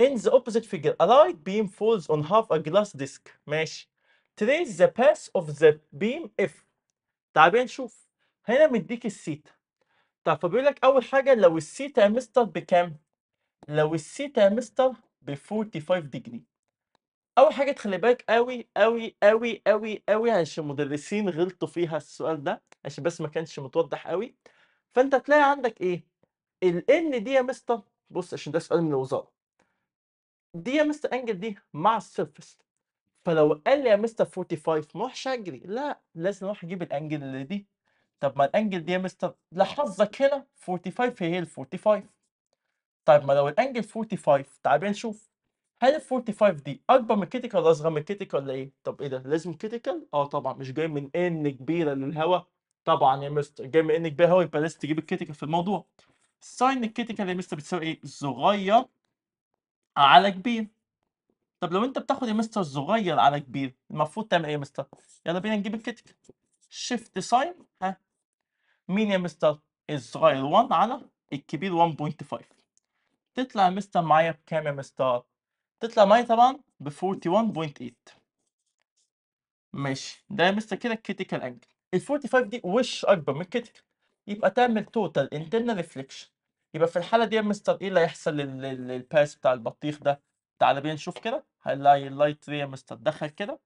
in the opposite figure a light beam falls on half a glass disc ماشي trace the path of the beam F تعال بقى نشوف هنا مديك الثيتا. طب فبيقول لك اول حاجه لو الثيتا يا مستر بكام لو الثيتا يا مستر ب 45 ديجري اول حاجه تخلي بالك أوي أوي أوي أوي أوي عشان المدرسين غلطوا فيها السؤال ده عشان بس ما كانش متوضح أوي. فانت تلاقي عندك ايه N دي يا مستر بص عشان ده سؤال من الوزاره دي يا مستر انجل دي مع السيرفس فلو قال لي يا مستر 45 ما روحش اجري لا لازم اروح اجيب الانجل اللي دي طب ما الانجل دي يا مستر لحظك هنا 45 هي ال 45 طيب ما لو الانجل 45 تعال نشوف هل ال 45 دي اكبر من كريتيكال ولا اصغر من كريتيكال ولا ايه؟ طب ايه ده؟ لازم كريتيكال؟ اه طبعا مش جاي من ان كبيره للهوا طبعا يا مستر جاي من ان كبيره للهواء يبقى لازم تجيب الكريتيكال في الموضوع. ساين الكريتيكال يا مستر بتساوي ايه؟ صغير على كبير طب لو انت بتاخد يا مستر صغير على كبير المفروض تعمل ايه يا مستر؟ يلا بينا نجيب الكتك شيفت ساين ها مين يا مستر؟ الصغير 1 على الكبير 1.5 تطلع يا مستر معايا بكام يا مستر؟ تطلع معايا طبعا ب 41.8 ماشي ده يا مستر كده الكريتيكال انجل ال 45 دي وش اكبر من الكتك يبقى تعمل توتال انترنال ريفليكشن يبقى في الحاله دي يا مستر ايه اللي هيحصل للباس بتاع البطيخ ده؟ تعالى بينا نشوف كده هنلاقي اللايت ري يا مستر دخل كده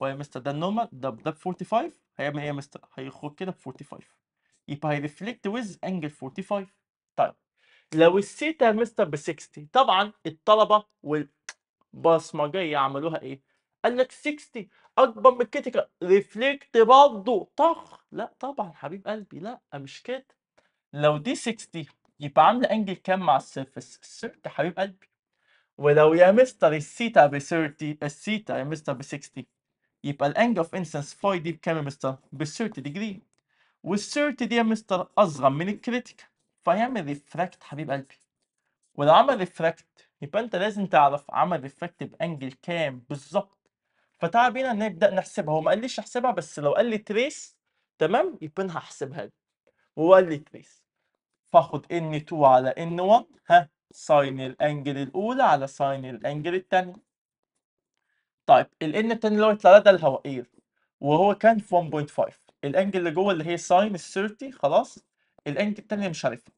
ويا مستر ده النورمال ده ده ب 45 هيعمل ايه يا مستر؟ هيخرج كده ب 45 يبقى هيرفلكت ويز انجل 45 طيب لو السيتا يا مستر ب 60 طبعا الطلبه والبصمجيه عملوها ايه؟ قال لك 60 اكبر من كده ريفلكت برضه طخ لا طبعا حبيب قلبي لا مش كده لو دي 60 يبقى عامله انجل كام مع السيرفس؟ السيرفس حبيب قلبي ولو يا مستر الثيتا ب 30 الثيتا يا مستر ب 60 يبقى الانجل اوف انسنس فاي دي بكام يا مستر؟ ب 30 ديجري وال 30 دي يا مستر اصغر من الكريتيكال فيعمل ريفراكت حبيب قلبي ولو عمل ريفراكت يبقى انت لازم تعرف عمل ريفراكت بانجل كام بالظبط فتعال بينا نبدا نحسبها هو ما قاليش احسبها بس لو قال لي تريس تمام يبقى انا هحسبها لي وقال لي تريس فاخد ان 2 على ان 1 ها ساين الانجل الاولى على ساين الانجل الثاني طيب الان الثاني اللي هو يطلع ده اير وهو كان في 1.5 الانجل اللي جوه اللي هي ساين ال 30 خلاص الانجل الثاني مش عارفها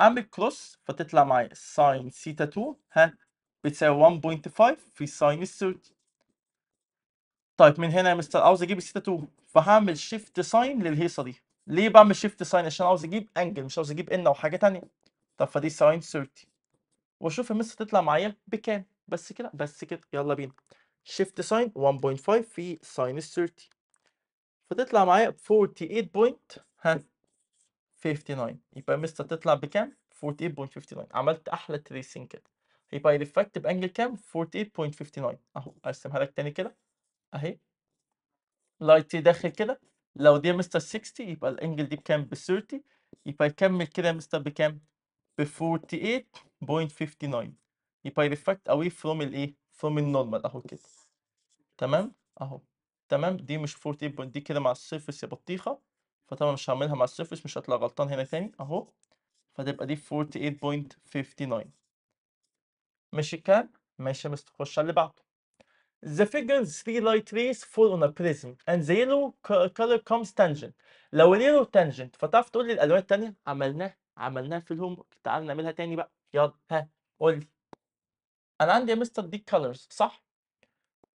اعمل كروس فتطلع معايا ساين ثيتا 2 ها بتساوي 1.5 في ساين ال 30 طيب من هنا يا مستر عاوز اجيب الثيتا 2 فهعمل شيفت ساين للهيصه دي ليه بعمل شيفت ساين عشان عاوز اجيب انجل مش عاوز اجيب ان او حاجه ثانيه طب فدي ساين 30 واشوف المس تطلع معايا بكام بس كده بس كده يلا بينا شيفت ساين 1.5 في ساين 30 فتطلع معايا 48.59 يبقى المس تطلع بكام 48.59 عملت احلى تريسين كده يبقى ريفراكت بانجل كام 48.59 اهو ارسمها لك تاني كده اهي لايت داخل كده لو دي مستر 60 يبقى الانجل دي بكام ب 30 يبقى يكمل كده مستر بكام ب 48.59 يبقى يرفكت اوي فروم الايه؟ فروم النورمال اهو كده تمام اهو تمام دي مش 48 دي كده مع السيرفس يا بطيخه فطبعا مش هعملها مع السيرفس مش هطلع غلطان هنا تاني اهو فتبقى دي 48.59 ماشي كام ماشي يا مستر خش على اللي بعده The figures three light rays fall on a prism and the yellow color comes tangent. لو اليلو tangent فتعرف تقول لي الالوان التانية عملناها عملناها في ورك تعال نعملها تاني بقى يلا ها قول لي انا عندي يا مستر دي كالرز صح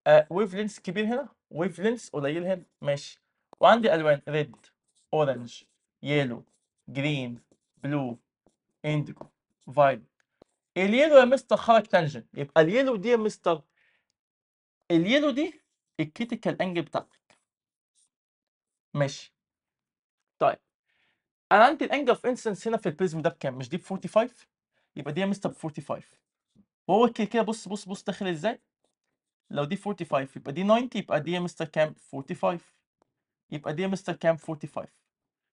آه لينس كبير هنا ويف لينس قليل هنا ماشي وعندي الوان ريد اورنج يلو جرين بلو انديجو فايلوت اليلو يا مستر خرج تانجنت يبقى اليلو دي يا مستر اليلو دي الكيتيكال انجل بتاعتك ماشي انا عندي الانجل اوف انسنس هنا في البريزم ده بكام مش دي ب 45 يبقى دي يا مستر ب 45 وهو كده كده بص بص بص داخل ازاي لو دي 45 يبقى دي 90 يبقى دي يا مستر كام 45 يبقى دي يا مستر كام 45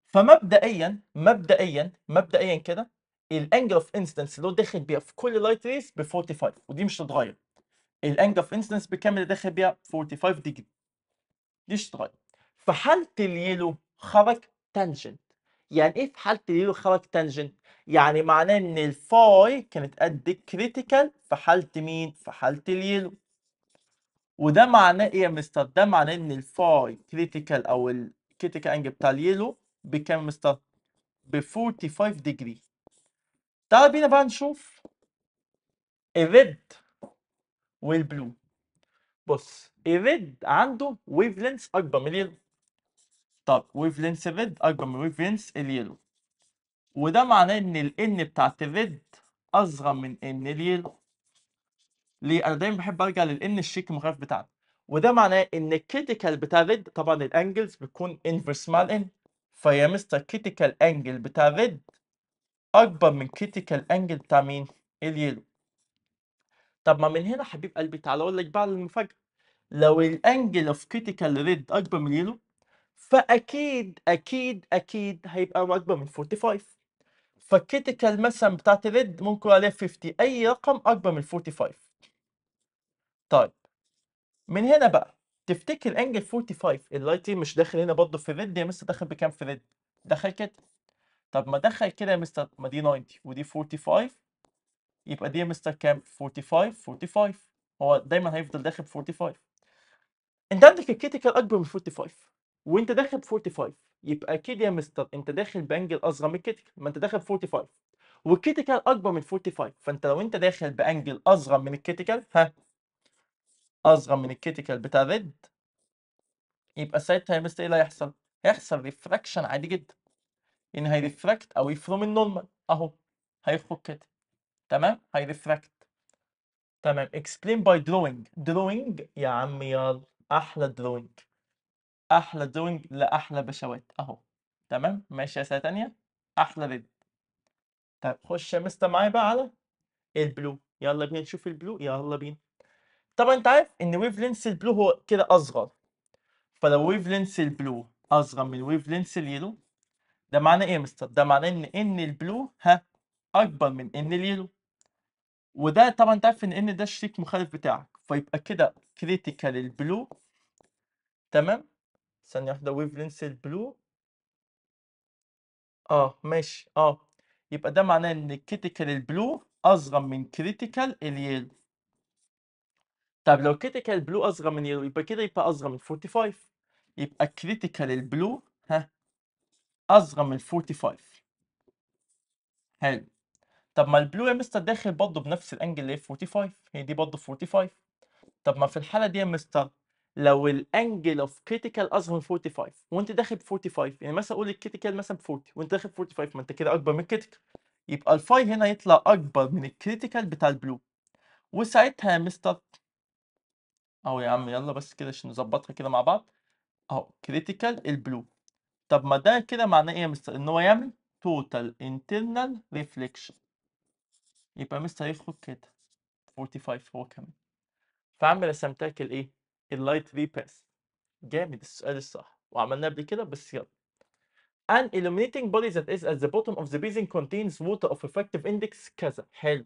فمبدئيا مبدئيا مبدئيا كده الانجل اوف انسنس اللي هو داخل بيها في كل لايت ريس ب 45 ودي مش هتتغير الانجل اوف انسنس بكام اللي داخل بيها 45 ديجري دي مش هتتغير فحاله اليلو خرج تانجنت يعني ايه في حاله اليلو خرج تانجنت يعني معناه ان الفاي كانت قد كريتيكال في حاله مين في حاله اليلو وده معناه ايه يا مستر ده معناه ان الفاي كريتيكال او الكريتيكال انجل بتاع اليلو بكام مستر ب 45 ديجري تعال بينا بقى نشوف الريد والبلو بص الريد عنده ويف لينث اكبر من اليلو طب ويف لينس الريد اكبر من ويف لينس اليلو وده معناه ان n بتاعت الريد اصغر من ان اليلو ليه انا دايما بحب ارجع n الشيك المخالف بتاعنا وده معناه ان الكريتيكال بتاع الريد طبعا الانجلز بتكون انفرس مع n فيا مستر كريتيكال انجل بتاع الريد اكبر من كريتيكال انجل بتاع مين اليلو طب ما من هنا حبيب قلبي تعالى اقول لك بقى المفاجاه لو الانجل اوف كريتيكال ريد اكبر من اليلو فاكيد اكيد اكيد هيبقى اكبر من 45 فالكريتيكال مثلا بتاعت ريد ممكن عليها 50 اي رقم اكبر من 45 طيب من هنا بقى تفتكر انجل 45 اللايت مش داخل هنا برضه في ريد يا مستر داخل بكام في ريد دخل كده طب ما دخل كده يا مستر ما دي 90 ودي 45 يبقى دي يا مستر كام 45 45 هو دايما هيفضل داخل 45 انت عندك الكريتيكال اكبر من 45 وانت داخل ب 45 يبقى كده يا مستر انت داخل بانجل اصغر من الكريتيكال ما انت داخل 45 والكريتيكال اكبر من 45 فانت لو انت داخل بانجل اصغر من الكريتيكال ها اصغر من الكريتيكال بتاع ريد يبقى ساعتها يا مستر ايه اللي هيحصل؟ هيحصل ريفراكشن عادي جدا ان هيرفراكت او يفروم النورمال اهو هيخرج كده تمام هيرفراكت تمام اكسبلين باي دروينج دروينج يا عم يلا احلى دروينج احلى دوينج لاحلى بشوات اهو تمام ماشي يا سنه تانية احلى ريد طب خش يا مستر معايا بقى على البلو يلا بينا نشوف البلو يلا بينا طبعا انت عارف ان ويف لينس البلو هو كده اصغر فلو ويف لينس البلو اصغر من ويف لينس اليلو ده معناه ايه يا مستر ده معناه ان ان البلو ها اكبر من ان اليلو وده طبعا انت عارف ان ان ده الشريك مخالف بتاعك فيبقى كده كريتيكال البلو تمام ثانية واحدة ويف لينس البلو اه ماشي اه يبقى ده معناه ان الكريتيكال البلو اصغر من كريتيكال اليل طب لو critical blue اصغر من يلو يبقى كده يبقى اصغر من 45 يبقى كريتيكال البلو ها اصغر من 45 حلو طب ما البلو يا مستر داخل برضه بنفس الانجل اللي هي 45 هي دي برضه 45 طب ما في الحالة دي يا مستر لو الانجل اوف كريتيكال اصغر من 45 وانت داخل ب 45 يعني مثلا اقول الكريتيكال مثلا ب 40 وانت داخل ب 45 ما انت كده اكبر من الكريتيكال يبقى الفاي هنا يطلع اكبر من الكريتيكال بتاع البلو وساعتها يا مستر اهو يا عم يلا بس كده عشان نظبطها كده مع بعض اهو كريتيكال البلو طب ما ده كده معناه ايه يا مستر ان هو يعمل توتال انترنال ريفليكشن يبقى مستر يخرج كده 45 هو كمان فعمل رسمتها كده ايه اللايت ري باس جامد السؤال الصح وعملناه قبل كده بس يلا an illuminating body that is at the bottom of the basin contains water of effective index كذا حلو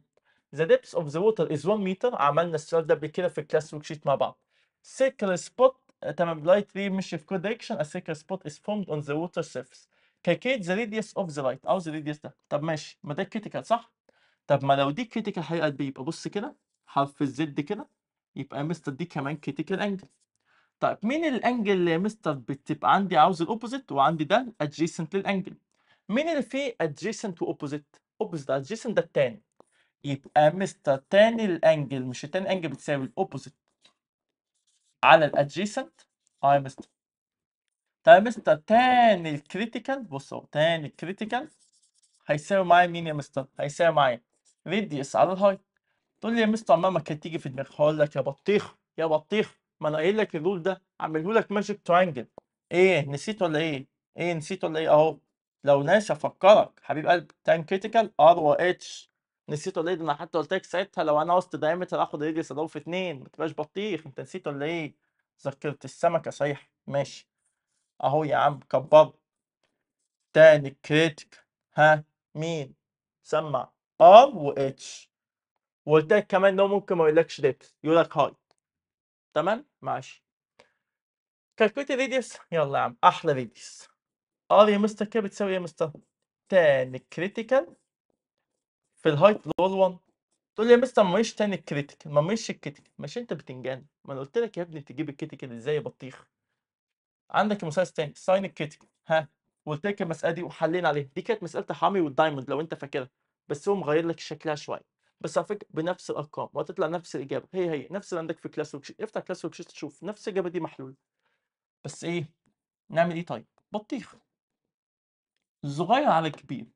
the depth of the water is 1 meter عملنا السؤال ده قبل كده في الكلاس ورك شيت مع بعض circular spot تمام light ray مش في كل direction a circular spot is formed on the water surface calculate the radius of the light the radius ده طب ماشي ما ده critical صح طب ما لو دي critical هيبقى قد بص كده حرف الزد كده يبقى مستر دي كمان كريتيكال انجل طيب مين الانجل اللي مستر بتبقى عندي عاوز الاوبوزيت وعندي ده ادجيسنت للانجل مين اللي فيه ادجيسنت واوبوزيت اوبوزيت ادجيسنت ده التاني يبقى مستر تاني الانجل مش التاني انجل بتساوي الاوبوزيت على الادجيسنت اي مستر طيب مستر تاني الكريتيكال بص اهو تاني الكريتيكال هيساوي معايا مين يا مستر هيساوي معايا ريديوس على الهايت تقول لي يا مستر ماما كانت تيجي في دماغي هقول لك يا بطيخ يا بطيخ ما انا قايل لك الرول ده عامله لك ماجيك ترانجل ايه نسيت ولا ايه ايه نسيت ولا ايه اهو لو ناسي افكرك حبيب قلب تان كريتيكال ار و اتش نسيت ولا ايه ده انا حتى قلت لك ساعتها لو انا وسط دايمتر اخد رجلي صدوه في اتنين ما تبقاش بطيخ انت نسيت ولا ايه ذاكرت السمكه صحيح ماشي اهو يا عم كبر تاني كريتيكال ها مين سمع ار و اتش وقلت لك كمان انه ممكن ما يقولكش ديبث يقول لك هايت تمام ماشي كالكوليت الريديوس يلا يا عم احلى ريديوس ار يا مستر كده بتساوي ايه يا مستر تاني كريتيكال في الهايت لول 1 تقول لي يا مستر ماليش تاني كريتيكال ما ماليش الكريتيكال ماشي انت بتنجان ما انا قلت لك يا ابني تجيب الكريتيكال ازاي يا بطيخ عندك مسلسل تاني ساين الكريتيكال ها قلت لك المساله دي وحلينا عليها دي كانت مساله حامي والدايموند لو انت فاكرها بس هو مغير لك شكلها شويه بس على فكره بنفس الارقام وهتطلع نفس الاجابه هي هي نفس اللي عندك في كلاس ورك شيت افتح كلاس ورك شيت تشوف نفس الاجابه دي محلوله بس ايه نعمل ايه طيب بطيخ صغير على كبير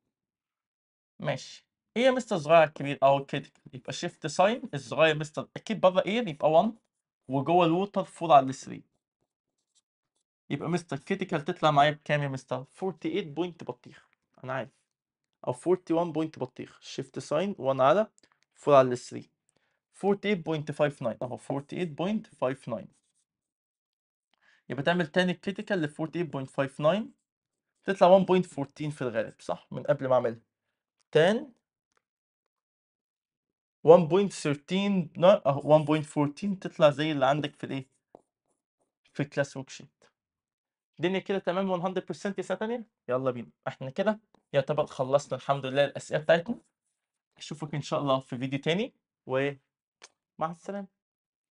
ماشي ايه يا مستر صغير على الكبير اهو كده يبقى شيفت ساين الصغير مستر اكيد بره اير يبقى 1 وجوه الوتر 4 على 3 يبقى مستر كريتيكال تطلع معايا بكام يا مستر 48 بوينت بطيخ انا عارف او 41 بوينت بطيخ شيفت ساين 1 على 4 على 3 48.59 اهو 48.59 يبقى تعمل تاني كريتيكال ل 48.59 تطلع 1.14 في الغالب صح من قبل ما اعملها 10 1.13 اهو 1.14 تطلع زي اللي عندك في الايه في الكلاس ورك شيت الدنيا كده تمام 100% يا سنه يلا بينا احنا كده يعتبر خلصنا الحمد لله الاسئله بتاعتنا اشوفك ان شاء الله في فيديو تاني ومع السلامه